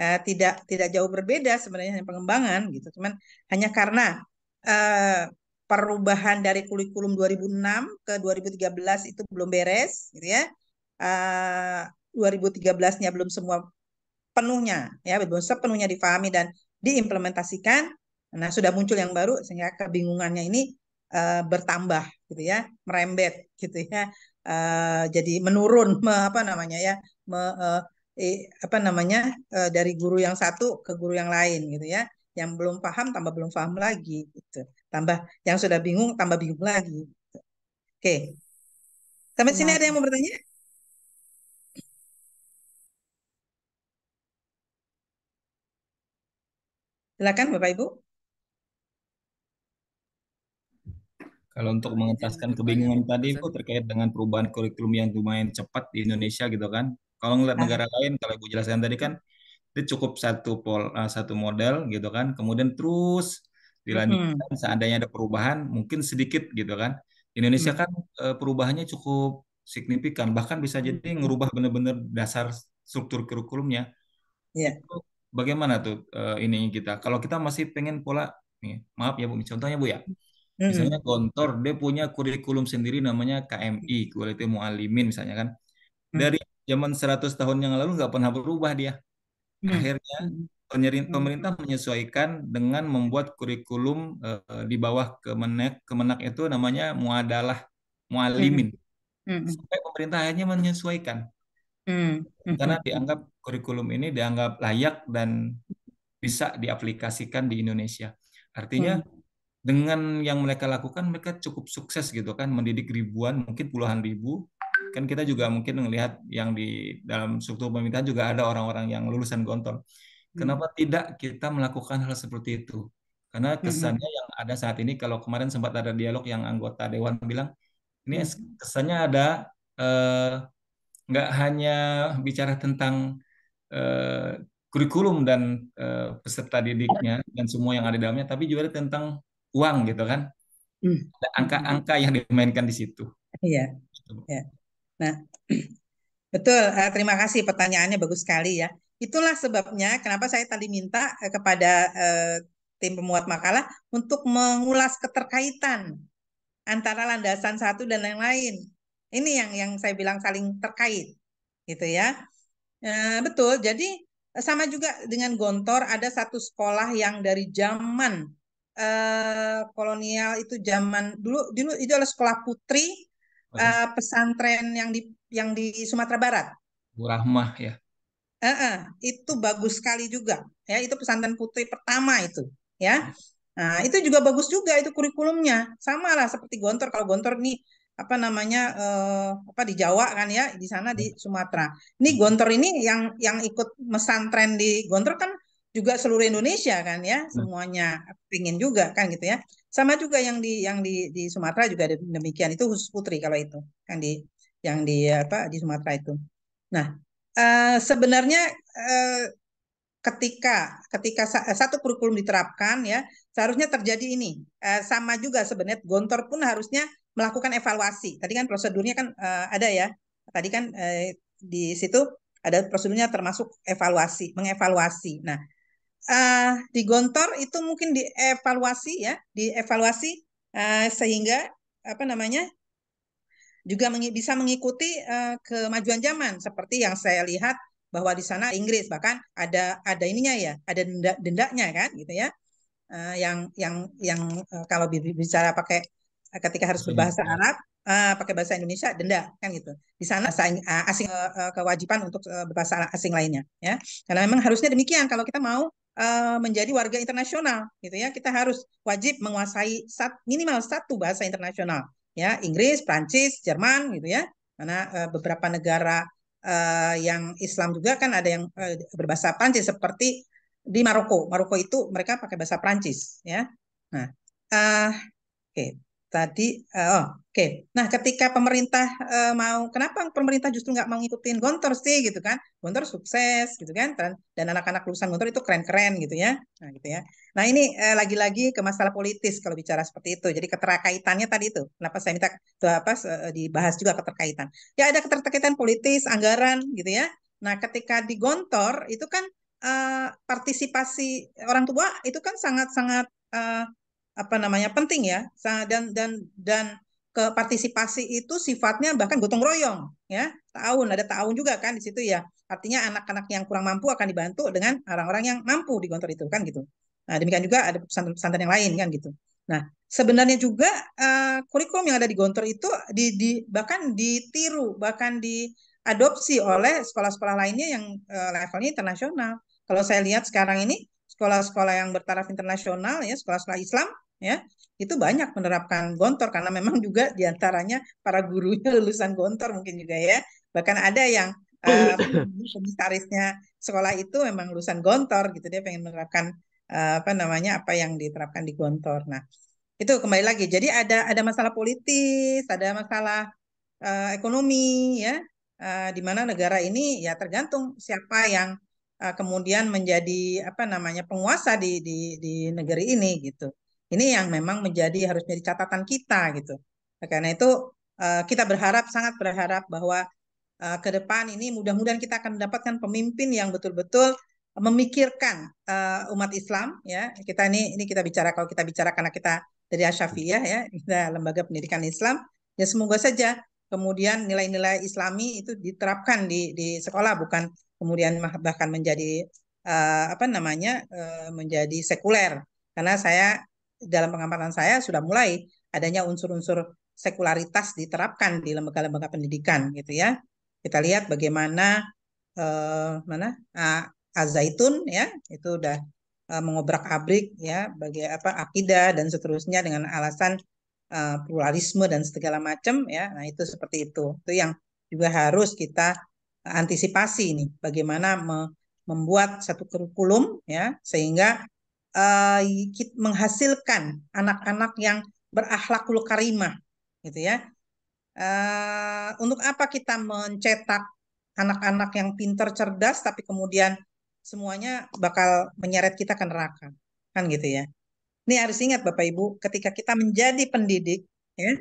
uh, tidak tidak jauh berbeda sebenarnya pengembangan gitu cuman hanya karena Eh, perubahan dari kurikulum 2006 ke 2013 itu belum beres gitu ya. Eh, 2013-nya belum semua penuhnya ya belum sepenuhnya difahami dan diimplementasikan. Nah, sudah muncul yang baru sehingga kebingungannya ini uh, bertambah gitu ya, merembet gitu ya. Uh, jadi menurun me, apa namanya ya, me, uh, eh, apa namanya? Uh, dari guru yang satu ke guru yang lain gitu ya yang belum paham tambah belum paham lagi gitu. Tambah yang sudah bingung tambah bingung lagi. Gitu. Oke. Sampai sini ada yang mau bertanya? Silakan Bapak Ibu. Kalau untuk mengentaskan kebingungan tadi itu terkait dengan perubahan kurikulum yang lumayan cepat di Indonesia gitu kan. Kalau ngeliat ah. negara lain, kalau Ibu jelaskan tadi kan itu cukup satu pol eh, satu model gitu kan kemudian terus dilanjutkan -hmm. seandainya ada perubahan mungkin sedikit gitu kan Indonesia -hmm. kan eh, perubahannya cukup signifikan bahkan bisa jadi mm-hmm. ngerubah benar-benar dasar struktur kurikulumnya yeah. bagaimana tuh uh, ininya kita kalau kita masih pengen pola nih maaf ya bu contohnya bu ya Mm-hmm. Misalnya kantor dia punya kurikulum sendiri namanya KMI, kualitas Mu'alimin misalnya kan. Dari mm. zaman 100 tahun yang lalu nggak pernah berubah dia. Hmm. Akhirnya hmm. pemerintah menyesuaikan dengan membuat kurikulum uh, di bawah Kemenak. Kemenak itu namanya muadalah mualimin. Hmm. Sampai pemerintah akhirnya menyesuaikan. Karena dianggap kurikulum ini dianggap layak dan bisa diaplikasikan di Indonesia. Artinya dengan yang mereka lakukan mereka cukup sukses gitu kan mendidik ribuan mungkin puluhan ribu kan kita juga mungkin melihat yang di dalam struktur pemerintahan juga ada orang-orang yang lulusan gontor. Hmm. Kenapa hmm. tidak kita melakukan hal seperti itu? Karena hmm. kesannya hmm. yang ada saat ini, kalau kemarin sempat ada dialog yang anggota dewan bilang, ini hmm. kesannya ada eh, nggak hanya bicara tentang eh, kurikulum dan eh, peserta didiknya dan semua yang ada di dalamnya, tapi juga ada tentang uang gitu kan, ada angka-angka yang dimainkan di situ. Iya. Gitu. Yeah. Yeah. Nah, betul. Eh, terima kasih pertanyaannya bagus sekali ya. Itulah sebabnya kenapa saya tadi minta eh, kepada eh, tim pemuat makalah untuk mengulas keterkaitan antara landasan satu dan yang lain. Ini yang yang saya bilang saling terkait, gitu ya. betul. Jadi sama juga dengan Gontor ada satu sekolah yang dari zaman eh, kolonial itu zaman dulu dulu itu adalah sekolah putri uh, pesantren yang di yang di Sumatera Barat. Bu Rahmah ya. Uh -uh, itu bagus sekali juga. Ya, itu pesantren putri pertama itu, ya. Nah, itu juga bagus juga itu kurikulumnya. Sama lah seperti Gontor. Kalau Gontor ini apa namanya eh, apa di Jawa kan ya, di sana di hmm. Sumatera. Ini Gontor ini yang yang ikut mesantren di Gontor kan juga seluruh Indonesia kan ya nah. semuanya pingin juga kan gitu ya sama juga yang di yang di di Sumatera juga demikian itu khusus putri kalau itu kan di yang di apa di Sumatera itu nah uh, sebenarnya uh, ketika ketika eh, satu kurikulum diterapkan ya seharusnya terjadi ini uh, sama juga sebenarnya Gontor pun harusnya melakukan evaluasi tadi kan prosedurnya kan uh, ada ya tadi kan uh, di situ ada prosedurnya termasuk evaluasi mengevaluasi nah uh, di Gontor itu mungkin dievaluasi ya, dievaluasi uh, sehingga apa namanya juga mengi bisa mengikuti uh, kemajuan zaman seperti yang saya lihat bahwa di sana Inggris bahkan ada ada ininya ya, ada denda dendanya kan gitu ya. Uh, yang yang yang uh, kalau bicara pakai ketika harus hmm. berbahasa Arab uh, pakai bahasa Indonesia denda kan gitu. Di sana asing, uh, asing uh, kewajiban untuk uh, berbahasa asing lainnya ya. Karena memang harusnya demikian kalau kita mau Eh, menjadi warga internasional gitu ya kita harus wajib menguasai sat, minimal satu bahasa internasional ya Inggris Prancis Jerman gitu ya karena uh, beberapa negara uh, yang Islam juga kan ada yang uh, berbahasa Prancis seperti di Maroko Maroko itu mereka pakai bahasa Prancis ya nah uh, oke okay tadi uh, oh, oke okay. nah ketika pemerintah uh, mau kenapa pemerintah justru nggak mau ngikutin Gontor sih gitu kan Gontor sukses gitu kan dan anak-anak lulusan Gontor itu keren-keren gitu ya nah gitu ya nah ini uh, lagi-lagi ke masalah politis kalau bicara seperti itu jadi keterkaitannya tadi itu kenapa saya minta tuh apa uh, dibahas juga keterkaitan ya ada keterkaitan politis anggaran gitu ya nah ketika di Gontor itu kan uh, partisipasi orang tua itu kan sangat-sangat uh, apa namanya penting ya dan dan dan ke partisipasi itu sifatnya bahkan gotong royong ya tahun ada tahun juga kan di situ ya artinya anak-anak yang kurang mampu akan dibantu dengan orang-orang yang mampu di kantor itu kan gitu nah demikian juga ada pesantren-pesantren yang lain kan gitu nah sebenarnya juga uh, kurikulum yang ada di Gontor itu di, di bahkan ditiru bahkan diadopsi oleh sekolah-sekolah lainnya yang uh, levelnya internasional kalau saya lihat sekarang ini sekolah-sekolah yang bertaraf internasional ya sekolah-sekolah Islam ya itu banyak menerapkan gontor karena memang juga diantaranya para gurunya lulusan gontor mungkin juga ya bahkan ada yang uh, eh, komisarisnya sekolah itu memang lulusan gontor gitu dia pengen menerapkan uh, apa namanya apa yang diterapkan di gontor nah itu kembali lagi jadi ada ada masalah politis ada masalah uh, ekonomi ya uh, di mana negara ini ya tergantung siapa yang uh, kemudian menjadi apa namanya penguasa di, di di negeri ini gitu. Ini yang memang menjadi harus menjadi catatan kita gitu. Karena itu uh, kita berharap sangat berharap bahwa uh, ke depan ini mudah-mudahan kita akan mendapatkan pemimpin yang betul-betul memikirkan uh, umat Islam ya. Kita ini ini kita bicara kalau kita bicara karena kita dari Asyafi'yah ya, kita lembaga pendidikan Islam. Ya semoga saja kemudian nilai-nilai Islami itu diterapkan di di sekolah bukan kemudian bahkan menjadi uh, apa namanya uh, menjadi sekuler karena saya dalam pengamatan saya sudah mulai adanya unsur-unsur sekularitas diterapkan di lembaga-lembaga pendidikan gitu ya kita lihat bagaimana uh, mana uh, azaitun ya itu udah uh, mengobrak abrik ya bagi apa akidah dan seterusnya dengan alasan uh, pluralisme dan segala macam ya. Nah, itu seperti itu. Itu yang juga harus kita antisipasi ini bagaimana me membuat satu kurikulum ya sehingga uh, menghasilkan anak-anak yang berakhlakul karimah gitu ya. Uh, untuk apa kita mencetak anak-anak yang pinter cerdas tapi kemudian semuanya bakal menyeret kita ke neraka kan gitu ya ini harus ingat Bapak Ibu, ketika kita menjadi pendidik, ya,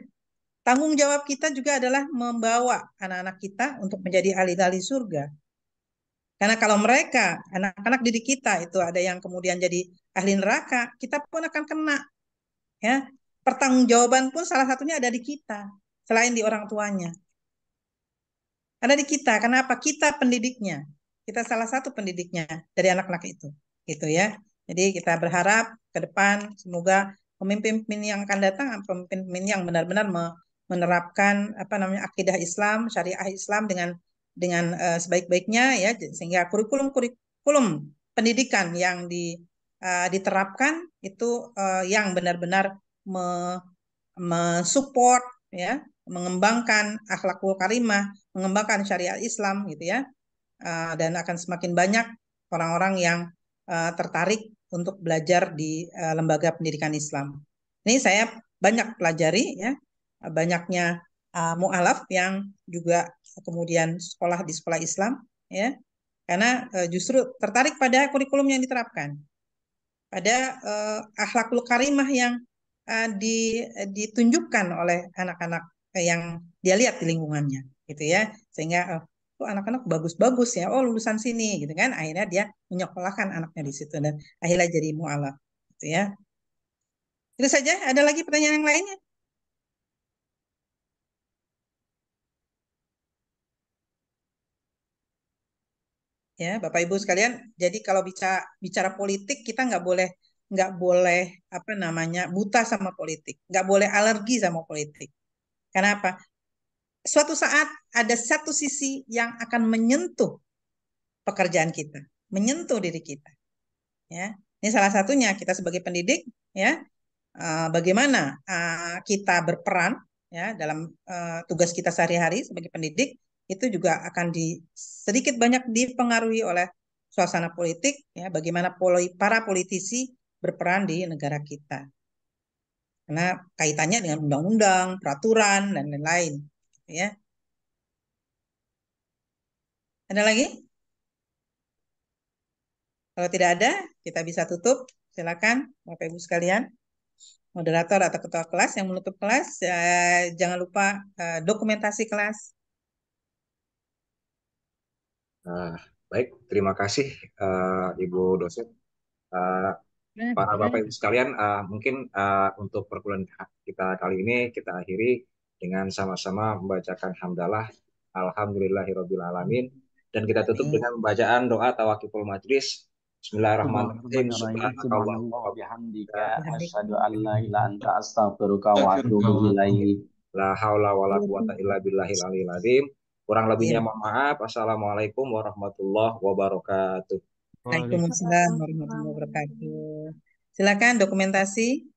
tanggung jawab kita juga adalah membawa anak-anak kita untuk menjadi ahli-ahli surga. Karena kalau mereka, anak-anak didik kita itu ada yang kemudian jadi ahli neraka, kita pun akan kena. Ya, pertanggungjawaban pun salah satunya ada di kita, selain di orang tuanya. Ada di kita, kenapa? Kita pendidiknya. Kita salah satu pendidiknya dari anak-anak itu. Gitu ya. Jadi kita berharap ke depan semoga pemimpin-pemimpin yang akan datang pemimpin-pemimpin yang benar-benar menerapkan apa namanya akidah Islam, syariah Islam dengan dengan uh, sebaik-baiknya ya sehingga kurikulum-kurikulum pendidikan yang di uh, diterapkan itu uh, yang benar-benar me, mensupport ya mengembangkan akhlakul karimah, mengembangkan syariat Islam gitu ya. Uh, dan akan semakin banyak orang-orang yang uh, tertarik untuk belajar di uh, lembaga pendidikan Islam. Ini saya banyak pelajari ya banyaknya uh, mualaf yang juga kemudian sekolah di sekolah Islam ya karena uh, justru tertarik pada kurikulum yang diterapkan pada uh, akhlakul karimah yang uh, di, ditunjukkan oleh anak-anak yang dia lihat di lingkungannya gitu ya sehingga uh, Oh, anak-anak bagus-bagus ya, oh lulusan sini gitu kan. Akhirnya dia menyekolahkan anaknya di situ dan akhirnya jadi mualaf gitu ya. Itu saja, ada lagi pertanyaan yang lainnya? Ya, Bapak Ibu sekalian, jadi kalau bicara bicara politik kita nggak boleh nggak boleh apa namanya buta sama politik, nggak boleh alergi sama politik. Kenapa? suatu saat ada satu sisi yang akan menyentuh pekerjaan kita, menyentuh diri kita. Ya, ini salah satunya kita sebagai pendidik, ya, eh, bagaimana eh, kita berperan ya dalam eh, tugas kita sehari-hari sebagai pendidik itu juga akan di sedikit banyak dipengaruhi oleh suasana politik, ya, bagaimana poli, para politisi berperan di negara kita. Karena kaitannya dengan undang-undang, peraturan, dan lain-lain ya. Ada lagi? Kalau tidak ada, kita bisa tutup. Silakan Bapak Ibu sekalian, moderator atau ketua kelas yang menutup kelas, eh, jangan lupa eh, dokumentasi kelas. Nah, baik, terima kasih uh, Ibu dosen. Uh, para Bapak Ibu sekalian, uh, mungkin uh, untuk perkuliahan kita kali ini kita akhiri dengan sama-sama membacakan hamdalah alhamdulillahirobbilalamin hmm. dan kita tutup dengan pembacaan doa tawakiful majlis Bismillahirrahmanirrahim. Subhanakallahumma wa bihamdika asyhadu an la ilaha anta astaghfiruka wa atubu ilaik. La haula wala quwata illa aliyil azim. Kurang lebihnya iya. mohon maaf. Assalamualaikum warahmatullahi wabarakatuh. Waalaikumsalam warahmatullahi wabarakatuh. Silakan dokumentasi.